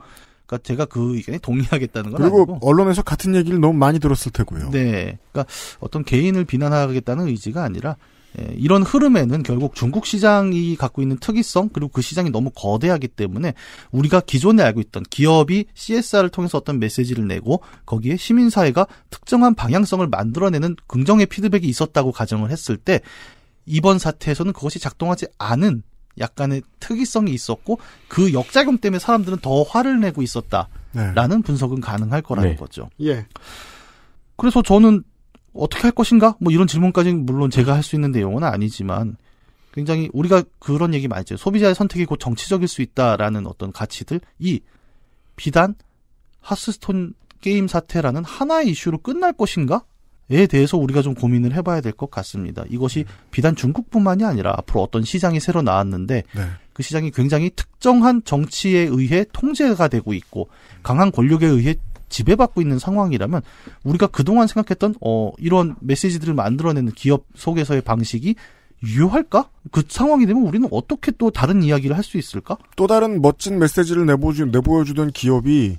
그러니까 제가 그 의견에 동의하겠다는 건 그리고 아니고 언론에서 같은 얘기를 너무 많이 들었을 테고요. 네, 그러니까 어떤 개인을 비난하겠다는 의지가 아니라 예, 이런 흐름에는 결국 중국 시장이 갖고 있는 특이성 그리고 그 시장이 너무 거대하기 때문에 우리가 기존에 알고 있던 기업이 CSR을 통해서 어떤 메시지를 내고 거기에 시민사회가 특정한 방향성을 만들어내는 긍정의 피드백이 있었다고 가정을 했을 때 이번 사태에서는 그것이 작동하지 않은 약간의 특이성이 있었고 그 역작용 때문에 사람들은 더 화를 내고 있었다라는 네. 분석은 가능할 거라는 네. 거죠. 예. 그래서 저는 어떻게 할 것인가? 뭐 이런 질문까지 물론 제가 할 수 있는 내용은 아니지만 굉장히 우리가 그런 얘기 많이 했죠. 소비자의 선택이 곧 정치적일 수 있다라는 어떤 가치들 이 비단 하스스톤 게임 사태라는 하나의 이슈로 끝날 것인가에 대해서 우리가 좀 고민을 해봐야 될 것 같습니다. 이것이 네. 비단 중국뿐만이 아니라 앞으로 어떤 시장이 새로 나왔는데 네. 그 시장이 굉장히 특정한 정치에 의해 통제가 되고 있고 강한 권력에 의해 지배받고 있는 상황이라면 우리가 그동안 생각했던 어 이런 메시지들을 만들어내는 기업 속에서의 방식이 유효할까? 그 상황이 되면 우리는 어떻게 또 다른 이야기를 할 수 있을까? 또 다른 멋진 메시지를 내보주, 내보여주던 기업이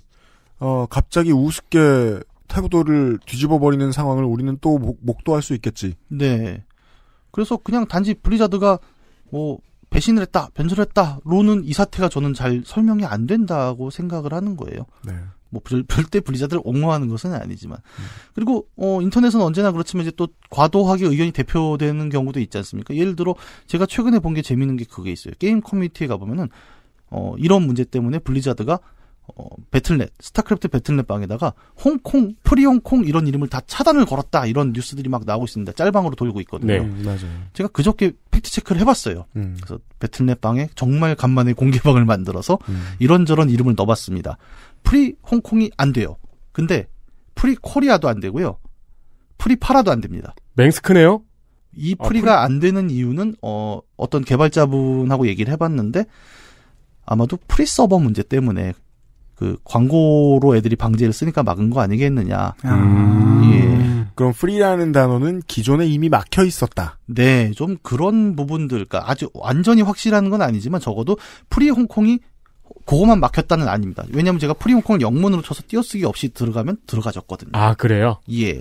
어 갑자기 우습게 태도를 뒤집어 버리는 상황을 우리는 또 목, 도할수 있겠지. 네. 그래서 그냥 단지 블리자드가 뭐 배신을 했다, 변절했다로는 이 사태가 저는 잘 설명이 안 된다고 생각을 하는 거예요. 네. 뭐 별대 블리자드를 옹호하는 것은 아니지만 음. 그리고 어 인터넷은 언제나 그렇지만 이제 또 과도하게 의견이 대표되는 경우도 있지 않습니까? 예를 들어 제가 최근에 본 게 재밌는 게 그게 있어요. 게임 커뮤니티에 가 보면은 어 이런 문제 때문에 블리자드가 어, 배틀넷, 스타크래프트 배틀넷 방에다가 홍콩, 프리홍콩 이런 이름을 다 차단을 걸었다 이런 뉴스들이 막 나오고 있습니다. 짤방으로 돌고 있거든요. 네, 맞아요. 제가 그저께 팩트 체크를 해봤어요. 음. 그래서 배틀넷 방에 정말 간만에 공개방을 만들어서 음. 이런저런 이름을 넣어봤습니다. 프리 홍콩이 안 돼요. 근데 프리 코리아도 안 되고요. 프리 파라도 안 됩니다. 맹스크네요? 이 아, 프리가 아, 프리... 안 되는 이유는 어, 어떤 개발자분하고 얘기를 해봤는데 아마도 프리 서버 문제 때문에 그 광고로 애들이 방지를 쓰니까 막은 거 아니겠느냐. 음... 예. 그럼 프리라는 단어는 기존에 이미 막혀 있었다. 네, 좀 그런 부분들, 그러니까 아주 완전히 확실한 건 아니지만 적어도 프리 홍콩이 그거만 막혔다는 아닙니다. 왜냐면 제가 프리홈콩을 영문으로 쳐서 띄어쓰기 없이 들어가면 들어가졌거든요. 아, 그래요? 예.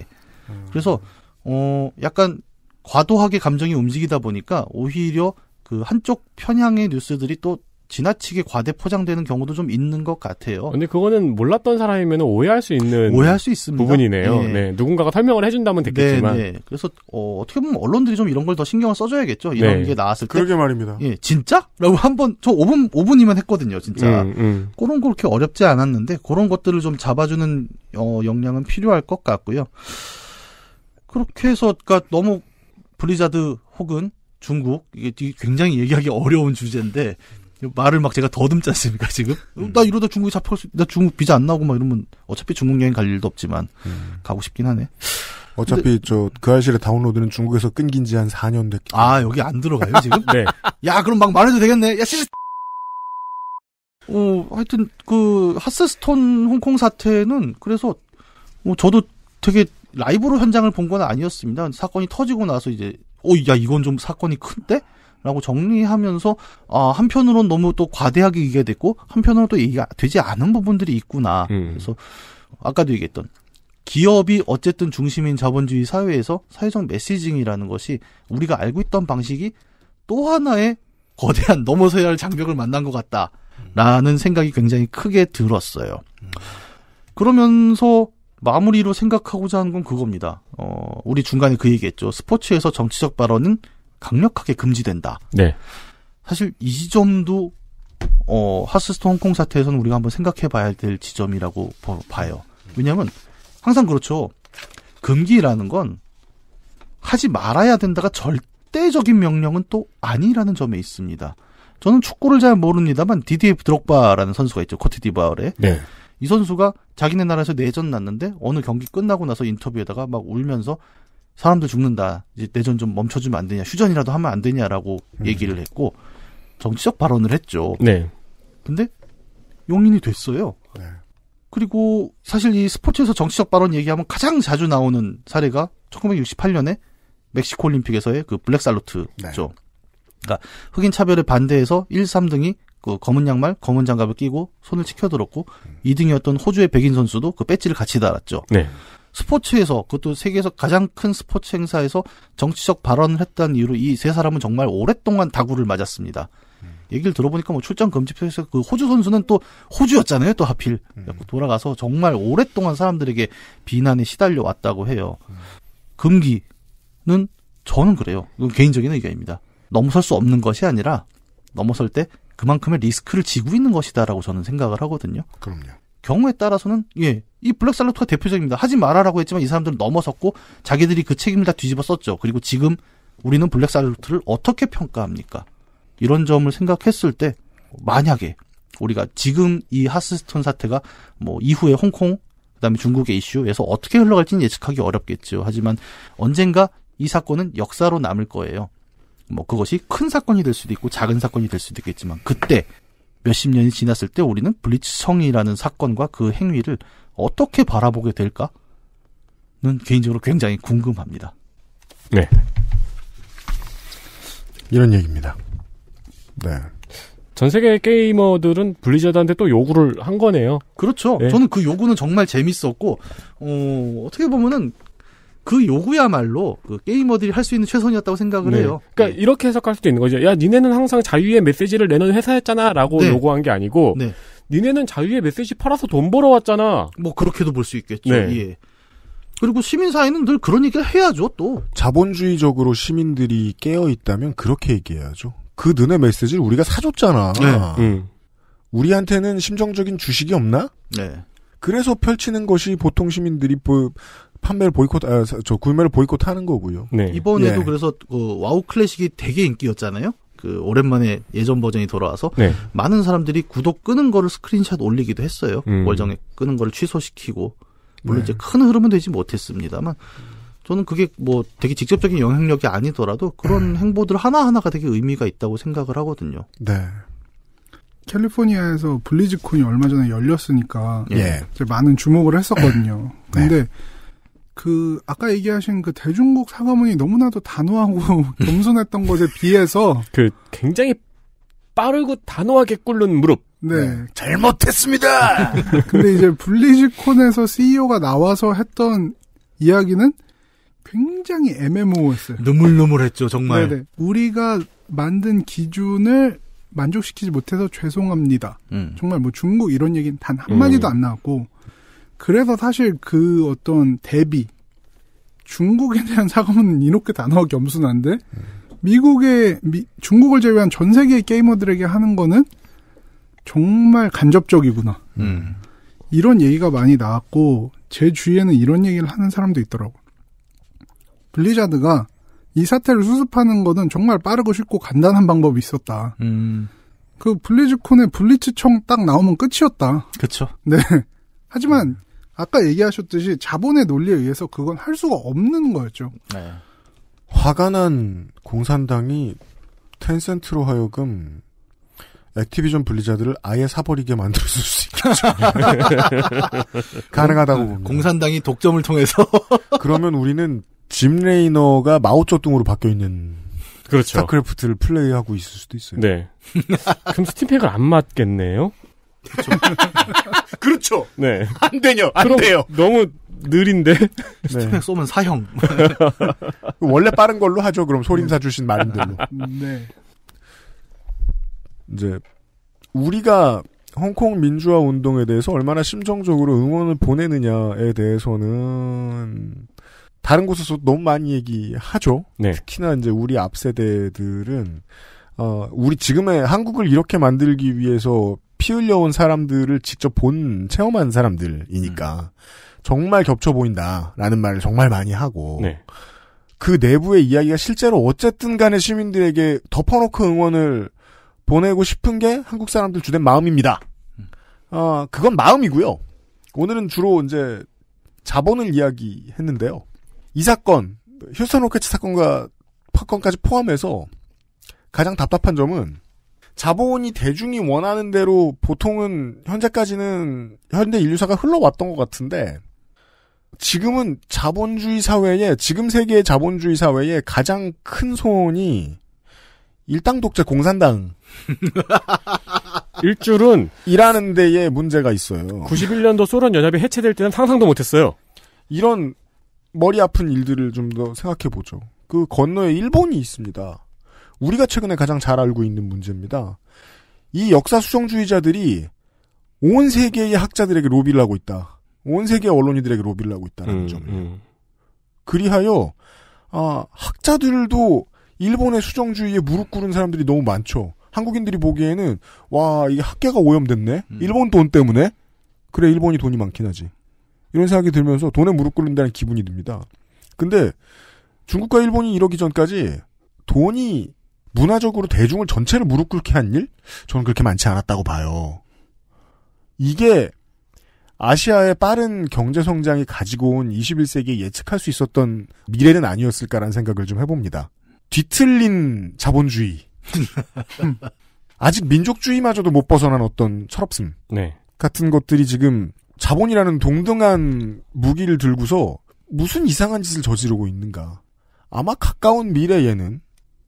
음. 그래서, 어, 약간 과도하게 감정이 움직이다 보니까 오히려 그 한쪽 편향의 뉴스들이 또 지나치게 과대 포장되는 경우도 좀 있는 것 같아요. 근데 그거는 몰랐던 사람이면 오해할 수 있는 오해할 수 있습니다. 부분이네요. 네. 네. 누군가가 설명을 해준다면 됐겠지만. 네, 네. 그래서 어, 떻게 보면 언론들이 좀 이런 걸 더 신경을 써줘야겠죠. 이런 네. 게 나왔을 때. 그러게 말입니다. 예, 진짜?라고 한 번 저 5분 5분이면 했거든요, 진짜. 음, 음. 그런 거 그렇게 어렵지 않았는데 그런 것들을 좀 잡아주는 어, 역량은 필요할 것 같고요. 그렇게 해서 그러니까 너무 블리자드 혹은 중국 이게 굉장히 얘기하기 어려운 주제인데 말을 막 제가 더듬지 않습니까, 지금? 음. 나 이러다 중국에 잡혀갈 수, 나 중국 비자 안 나오고 막 이러면 어차피 중국 여행 갈 일도 없지만, 음. 가고 싶긴 하네. 어차피 근데... 저그 아실의 다운로드는 중국에서 끊긴 지 한 4년 됐기 아, 여기 안 들어가요, 지금? *laughs* 네. 야, 그럼 막 말해도 되겠네. 야, 씨. 어, 하여튼 그 하스스톤 홍콩 사태는 그래서 뭐 저도 되게 라이브로 현장을 본 건 아니었습니다. 사건이 터지고 나서 이제 어, 야, 이건 좀 사건이 큰데? 라고 정리하면서 아, 한편으론 너무 또 과대하게 얘기가 됐고 한편으로는 또 얘기가 되지 않은 부분들이 있구나. 음. 그래서 아까도 얘기했던 기업이 어쨌든 중심인 자본주의 사회에서 사회적 메시징이라는 것이 우리가 알고 있던 방식이 또 하나의 거대한 넘어서야 할 장벽을 만난 것 같다라는 생각이 굉장히 크게 들었어요. 그러면서 마무리로 생각하고자 하는 건 그겁니다. 어, 우리 중간에 그 얘기했죠. 스포츠에서 정치적 발언은 강력하게 금지된다. 네. 사실 이 지점도 어, 하스스톤 홍콩 사태에서는 우리가 한번 생각해 봐야 될 지점이라고 봐요. 왜냐면 하 항상 그렇죠. 금기라는 건 하지 말아야 된다가 절대적인 명령은 또 아니라는 점에 있습니다. 저는 축구를 잘 모릅니다만 디디에 드록바라는 선수가 있죠. 코트디바르에. 네. 이 선수가 자기네 나라에서 내전 났는데 어느 경기 끝나고 나서 인터뷰에다가 막 울면서 사람들 죽는다. 이제 내전 좀 멈춰주면 안 되냐. 휴전이라도 하면 안 되냐라고 음. 얘기를 했고 정치적 발언을 했죠. 네. 근데 용인이 됐어요. 네. 그리고 사실 이 스포츠에서 정치적 발언 얘기하면 가장 자주 나오는 사례가 1968년에 멕시코 올림픽에서의 그 블랙 살로트죠 네. 그러니까 흑인 차별에 반대해서 1, 3등이 그 검은 양말, 검은 장갑을 끼고 손을 치켜들었고 음. 2등이었던 호주의 백인 선수도 그 배지를 같이 달았죠. 네. 스포츠에서 그것도 세계에서 가장 큰 스포츠 행사에서 정치적 발언을 했다는 이유로 이 세 사람은 정말 오랫동안 다구를 맞았습니다. 음. 얘기를 들어보니까 뭐 출장 금지표에서 그 호주 선수는 또 호주였잖아요. 또 하필 음. 돌아가서 정말 오랫동안 사람들에게 비난에 시달려 왔다고 해요. 음. 금기는 저는 그래요. 이건 개인적인 의견입니다. 넘어설 수 없는 것이 아니라 넘어설 때 그만큼의 리스크를 지고 있는 것이다라고 저는 생각을 하거든요. 그럼요. 경우에 따라서는 예이 블랙살로트가 대표적입니다. 하지 말아라고 했지만 이 사람들은 넘어섰고 자기들이 그 책임을 다 뒤집어 썼죠. 그리고 지금 우리는 블랙살로트를 어떻게 평가합니까? 이런 점을 생각했을 때 만약에 우리가 지금 이 하스스톤 사태가 뭐 이후에 홍콩 그다음에 중국의 이슈에서 어떻게 흘러갈지는 예측하기 어렵겠죠. 하지만 언젠가 이 사건은 역사로 남을 거예요. 뭐 그것이 큰 사건이 될 수도 있고 작은 사건이 될 수도 있겠지만 그때 몇십 년이 지났을 때 우리는 블리츠성이라는 사건과 그 행위를 어떻게 바라보게 될까는 개인적으로 굉장히 궁금합니다. 네. 이런 얘기입니다. 네. 전 세계 게이머들은 블리자드한테 또 요구를 한 거네요. 그렇죠. 네. 저는 그 요구는 정말 재밌었고, 어, 어떻게 보면은 그 요구야말로 그 게이머들이 할 수 있는 최선이었다고 생각을 네. 해요. 그러니까 네. 이렇게 해석할 수도 있는 거죠. 야, 니네는 항상 자유의 메시지를 내는 회사였잖아라고 네. 요구한 게 아니고 네. 니네는 자유의 메시지 팔아서 돈 벌어왔잖아. 뭐 그렇게도 볼 수 있겠죠. 네. 예. 그리고 시민사회는 늘 그런 얘기를 해야죠, 또. 자본주의적으로 시민들이 깨어있다면 그렇게 얘기해야죠. 그 눈의 메시지를 우리가 사줬잖아. 네. 음. 우리한테는 심정적인 주식이 없나? 네. 그래서 펼치는 것이 보통 시민들이 보, 판매를 보이콧, 아, 저 구매를 보이콧하는 거고요. 네. 이번에도 예. 그래서 그 와우 클래식이 되게 인기였잖아요. 그 오랜만에 예전 버전이 돌아와서 네. 많은 사람들이 구독 끄는 거를 스크린샷 올리기도 했어요. 음. 월정액 끄는 거를 취소시키고 물론 네. 이제 큰 흐름은 되지 못했습니다만 저는 그게 뭐 되게 직접적인 영향력이 아니더라도 그런 음. 행보들 하나하나가 되게 의미가 있다고 생각을 하거든요. 네. 캘리포니아에서 블리즈콘이 얼마 전에 열렸으니까 예. 많은 주목을 했었거든요. 네. 근데 네. 그 아까 얘기하신 그 대중국 사과문이 너무나도 단호하고 *laughs* 겸손했던 것에 비해서 그 굉장히 빠르고 단호하게 꿇는 무릎. 네. 네. 잘못했습니다. *laughs* 근데 이제 블리즈콘에서 CEO가 나와서 했던 이야기는 굉장히 애매모호했어요. 느물느물했죠, 정말. 네네. 네. 우리가 만든 기준을 만족시키지 못해서 죄송합니다. 음. 정말 뭐 중국 이런 얘기는 단 한마디도 음. 안 나왔고 그래서 사실 그 어떤 대비 중국에 대한 *laughs* 사과문은 이렇게 단호하게 겸손한데 미국의 미, 중국을 제외한 전 세계의 게이머들에게 하는 거는 정말 간접적이구나. 음. 이런 얘기가 많이 나왔고 제 주위에는 이런 얘기를 하는 사람도 있더라고. 블리자드가 이 사태를 수습하는 거는 정말 빠르고 쉽고 간단한 방법이 있었다. 음. 그 블리즈콘의 블리츠청 딱 나오면 끝이었다. 그렇죠. 네. 하지만 아까 얘기하셨듯이 자본의 논리에 의해서 그건 할 수가 없는 거였죠. 네. 화가 난 공산당이 텐센트로 하여금 액티비전 분리자들을 아예 사버리게 만들었을 수 있겠죠. *laughs* 가능하다고 봅니다. 공산당이 독점을 통해서. *laughs* 그러면 우리는 짐 레이너가 마오쩌둥으로 바뀌어 있는 그렇죠. 스타크래프트를 플레이하고 있을 수도 있어요. 네. *laughs* 그럼 스팀팩을 안 맞겠네요. 그렇죠. 그렇죠. 네. 안 되냐? 안 돼요. 너무 느린데. *laughs* 스팀팩 쏘면 네. 사형. *laughs* 원래 빠른 걸로 하죠. 그럼 소림사 주신 말인들로. 네. 이제 우리가 홍콩 민주화 운동에 대해서 얼마나 심정적으로 응원을 보내느냐에 대해서는 다른 곳에서 너무 많이 얘기하죠. 네. 특히나 이제 우리 앞 세대들은 어, 우리 지금의 한국을 이렇게 만들기 위해서 피 흘려온 사람들을 직접 본 체험한 사람들이니까 음. 정말 겹쳐 보인다라는 말을 정말 많이 하고 네. 그 내부의 이야기가 실제로 어쨌든 간에 시민들에게 덮어놓고 응원을 보내고 싶은 게 한국 사람들 주된 마음입니다. 어, 그건 마음이고요. 오늘은 주로 이제 자본을 이야기했는데요. 이 사건, 휴스턴 로켓츠 사건과 사건까지 포함해서 가장 답답한 점은 자본이 대중이 원하는 대로 보통은 현재까지는 현대 인류사가 흘러왔던 것 같은데 지금은 자본주의 사회에 지금 세계의 자본주의 사회에 가장 큰소원이 일당 독재 공산당 *laughs* 일줄은 일하는 데에 문제가 있어요. 91년도 소련 연합이 해체될 때는 상상도 못했어요. 이런 머리 아픈 일들을 좀 더 생각해 보죠. 그 건너에 일본이 있습니다. 우리가 최근에 가장 잘 알고 있는 문제입니다. 이 역사 수정주의자들이 온 세계의 학자들에게 로비를 하고 있다. 온 세계 언론인들에게 로비를 하고 있다는 라 음, 점을. 음. 그리하여 아, 학자들도 일본의 수정주의에 무릎 꿇은 사람들이 너무 많죠. 한국인들이 보기에는 와 이게 학계가 오염됐네. 음. 일본 돈 때문에 그래 일본이 돈이 많긴 하지. 이런 생각이 들면서 돈에 무릎 꿇는다는 기분이 듭니다. 근데 중국과 일본이 이러기 전까지 돈이 문화적으로 대중을 전체를 무릎 꿇게 한 일? 저는 그렇게 많지 않았다고 봐요. 이게 아시아의 빠른 경제 성장이 가지고 온 21세기에 예측할 수 있었던 미래는 아니었을까라는 생각을 좀 해봅니다. 뒤틀린 자본주의. *laughs* 아직 민족주의마저도 못 벗어난 어떤 철없음. 네. 같은 것들이 지금 자본이라는 동등한 무기를 들고서 무슨 이상한 짓을 저지르고 있는가. 아마 가까운 미래에는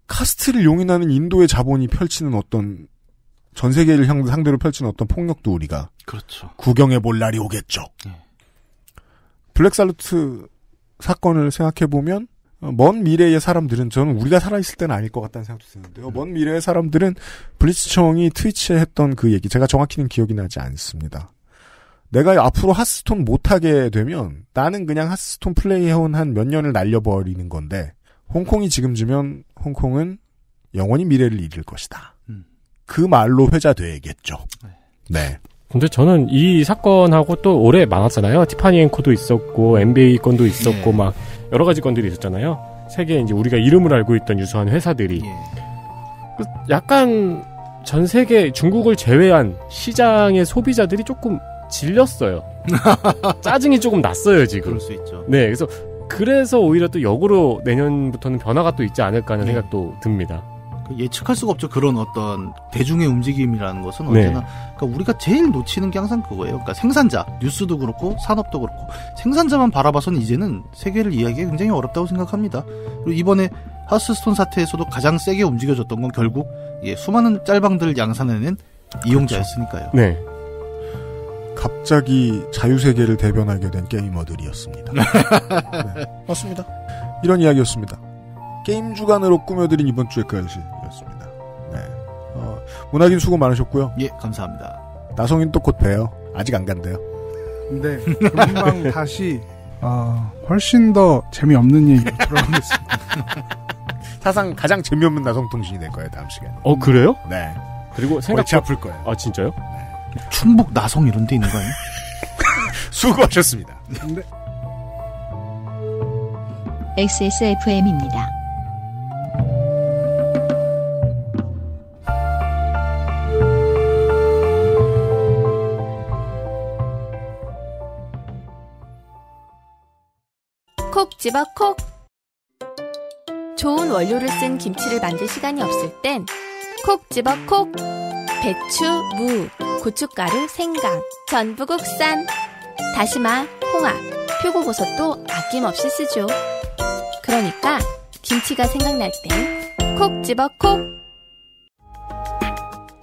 카스트를 용인하는 인도의 자본이 펼치는 어떤 전 세계를 향, 상대로 펼치는 어떤 폭력도 우리가 그렇죠. 구경해 볼 날이 오겠죠. 네. 예. 블랙살루트 사건을 생각해 보면 어, 먼 미래의 사람들은 저는 우리가 살아있을 때는 아닐 것 같다는 생각도 드는데요. 음. 먼 미래의 사람들은 블리츠청이 트위치에 했던 그 얘기 제가 정확히는 기억이 나지 않습니다. 내가 앞으로 핫스톤 못하게 되면 나는 그냥 핫스톤 플레이해온 한 몇 년을 날려버리는 건데 홍콩이 지금 주면 홍콩은 영원히 미래를 잃을 것이다. 음. 그 말로 회자되겠죠. 네. 네. 근데 저는 이 사건하고 또 올해 많았잖아요. 티파니 앵코도 있었고, NBA 건도 있었고, 예. 막 여러 가지 건들이 있었잖아요. 세계 이제 우리가 이름을 알고 있던 유수한 회사들이 예. 그 약간 전 세계 중국을 제외한 시장의 소비자들이 조금 질렸어요. *laughs* 짜증이 조금 났어요 지금. 그럴 수 있죠. 네, 그래서 그래서 오히려 또 역으로 내년부터는 변화가 또 있지 않을까 하는 네. 생각도 듭니다. 그 예측할 수가 없죠. 그런 어떤 대중의 움직임이라는 것은 네. 언제나 네. 그러니까 우리가 제일 놓치는 게 항상 그거예요. 그러니까 생산자 뉴스도 그렇고 산업도 그렇고 생산자만 바라봐서는 이제는 세계를 이해하기 굉장히 어렵다고 생각합니다. 그리고 이번에 하스스톤 사태에서도 가장 세게 움직여졌던 건 결국 예, 수많은 짤방들을 양산해낸 이용자였으니까요. 네. 갑자기 자유세계를 대변하게 된 게이머들이었습니다. *laughs* 네, 맞습니다. 이런 이야기였습니다. 게임 주간으로 꾸며드린 이번 주의까지였습니다. 네. 어, 문학인 수고 많으셨고요. 예, 감사합니다. 나성인 또 곧 봬요. 아직 안 간대요. 근데 네, 금방 *laughs* 다시 어, 훨씬 더 재미없는 얘기로 돌아가겠습니다 *laughs* 사상 가장 재미없는 나성통신이 될 거예요 다음 시간에. 어 그래요? 네. 그리고 생각 골 아플 거예요. 아 진짜요? 충북 나성 이런 데 있는 거아니에 *laughs* 수고하셨습니다. 네. XSFM입니다. 콕 집어 콕. 좋은 원료를 쓴 김치를 만들 시간이 없을 땐 콕 집어 콕. 배추, 무. 고춧가루, 생강, 전부 국산, 다시마, 홍합, 표고버섯도 아낌없이 쓰죠. 그러니까 김치가 생각날 땐콕 집어 콕!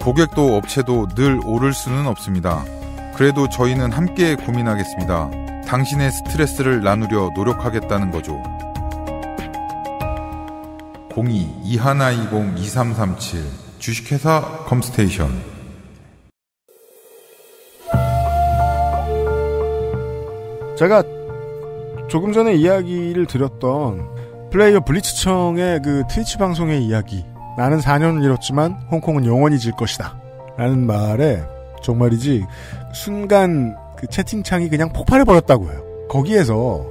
고객도 업체도 늘 오를 수는 없습니다. 그래도 저희는 함께 고민하겠습니다. 당신의 스트레스를 나누려 노력하겠다는 거죠. 02-2120-2337 주식회사 컴스테이션 제가 조금 전에 이야기를 드렸던 플레이어 블리츠청의 그 트위치 방송의 이야기 나는 4년을 잃었지만 홍콩은 영원히 질 것이다 라는 말에 정말이지 순간 그 채팅창이 그냥 폭발해버렸다고요 해 거기에서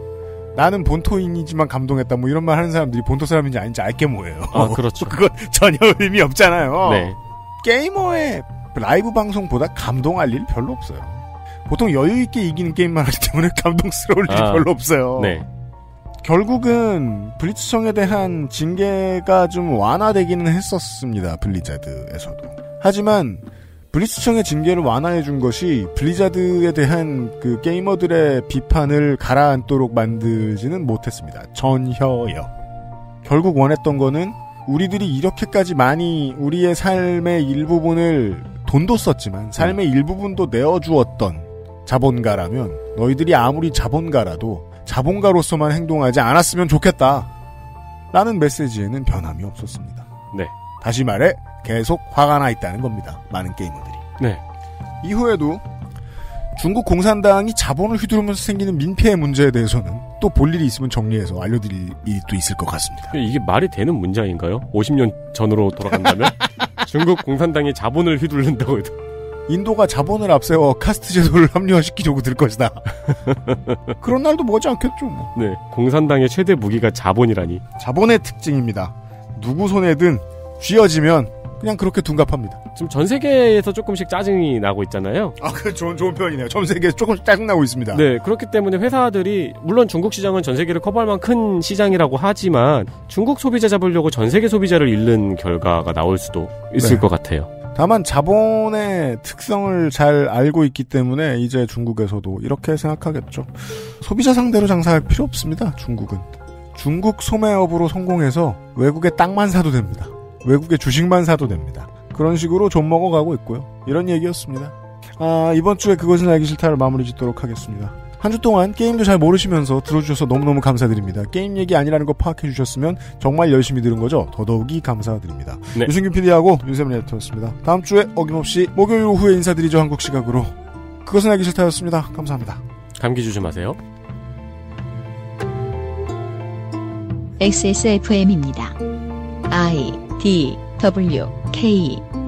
나는 본토인이지만 감동했다 뭐 이런 말 하는 사람들이 본토 사람인지 아닌지 알게 뭐예요 아 그렇죠 *laughs* 그건 전혀 의미 없잖아요 네. 게이머의 라이브 방송보다 감동할 일 별로 없어요 보통 여유있게 이기는 게임만 하기 때문에 *laughs* 감동스러울 일이 아, 별로 없어요. 네. 결국은 블리츠청에 대한 징계가 좀 완화되기는 했었습니다. 블리자드에서도. 하지만 블리츠청의 징계를 완화해 준 것이 블리자드에 대한 그 게이머들의 비판을 가라앉도록 만들지는 못했습니다. 전혀요. 결국 원했던 거는 우리들이 이렇게까지 많이 우리의 삶의 일부분을 돈도 썼지만 삶의 음. 일부분도 내어주었던 자본가라면 너희들이 아무리 자본가라도 자본가로서만 행동하지 않았으면 좋겠다. 라는 메시지에는 변함이 없었습니다. 네. 다시 말해 계속 화가 나 있다는 겁니다. 많은 게이머들이. 네. 이후에도 중국 공산당이 자본을 휘두르면서 생기는 민폐의 문제에 대해서는 또 볼 일이 있으면 정리해서 알려드릴 일도 있을 것 같습니다. 이게 말이 되는 문제 인가요 50년 전으로 돌아간다면? *laughs* 중국 공산당이 자본을 휘두른다고 해도. 인도가 자본을 앞세워 카스트 제도를 *laughs* 합리화시키려고 들 것이다. *laughs* 그런 날도 머지 않겠죠. 뭐. 네, 공산당의 최대 무기가 자본이라니. 자본의 특징입니다. 누구 손에든 쥐어지면 그냥 그렇게 둔갑합니다. 지금 전 세계에서 조금씩 짜증이 나고 있잖아요. 아, 그 좋은 좋은 표현이네요. 전 세계에서 조금씩 짜증 나고 있습니다. 네, 그렇기 때문에 회사들이 물론 중국 시장은 전 세계를 커버할 만큼 큰 시장이라고 하지만 중국 소비자 잡으려고 전 세계 소비자를 잃는 결과가 나올 수도 있을 네. 것 같아요. 다만 자본의 특성을 잘 알고 있기 때문에 이제 중국에서도 이렇게 생각하겠죠. 소비자 상대로 장사할 필요 없습니다. 중국은. 중국 소매업으로 성공해서 외국에 땅만 사도 됩니다. 외국의 주식만 사도 됩니다. 그런 식으로 좀 먹어가고 있고요. 이런 얘기였습니다. 아, 이번 주에 그것은 알기 싫다를 마무리 짓도록 하겠습니다. 한주 동안 게임도 잘 모르시면서 들어주셔서 너무너무 감사드립니다. 게임 얘기 아니라는 거 파악해 주셨으면 정말 열심히 들은 거죠. 더더욱이 감사드립니다. 네. 유승균 PD하고 윤세민 에디터였습니다. 다음 주에 어김없이 목요일 오후에 인사드리죠. 한국 시각으로. 그것은 알기 싫다였습니다. 감사합니다. 감기 조심하세요. XSFM입니다. I D W K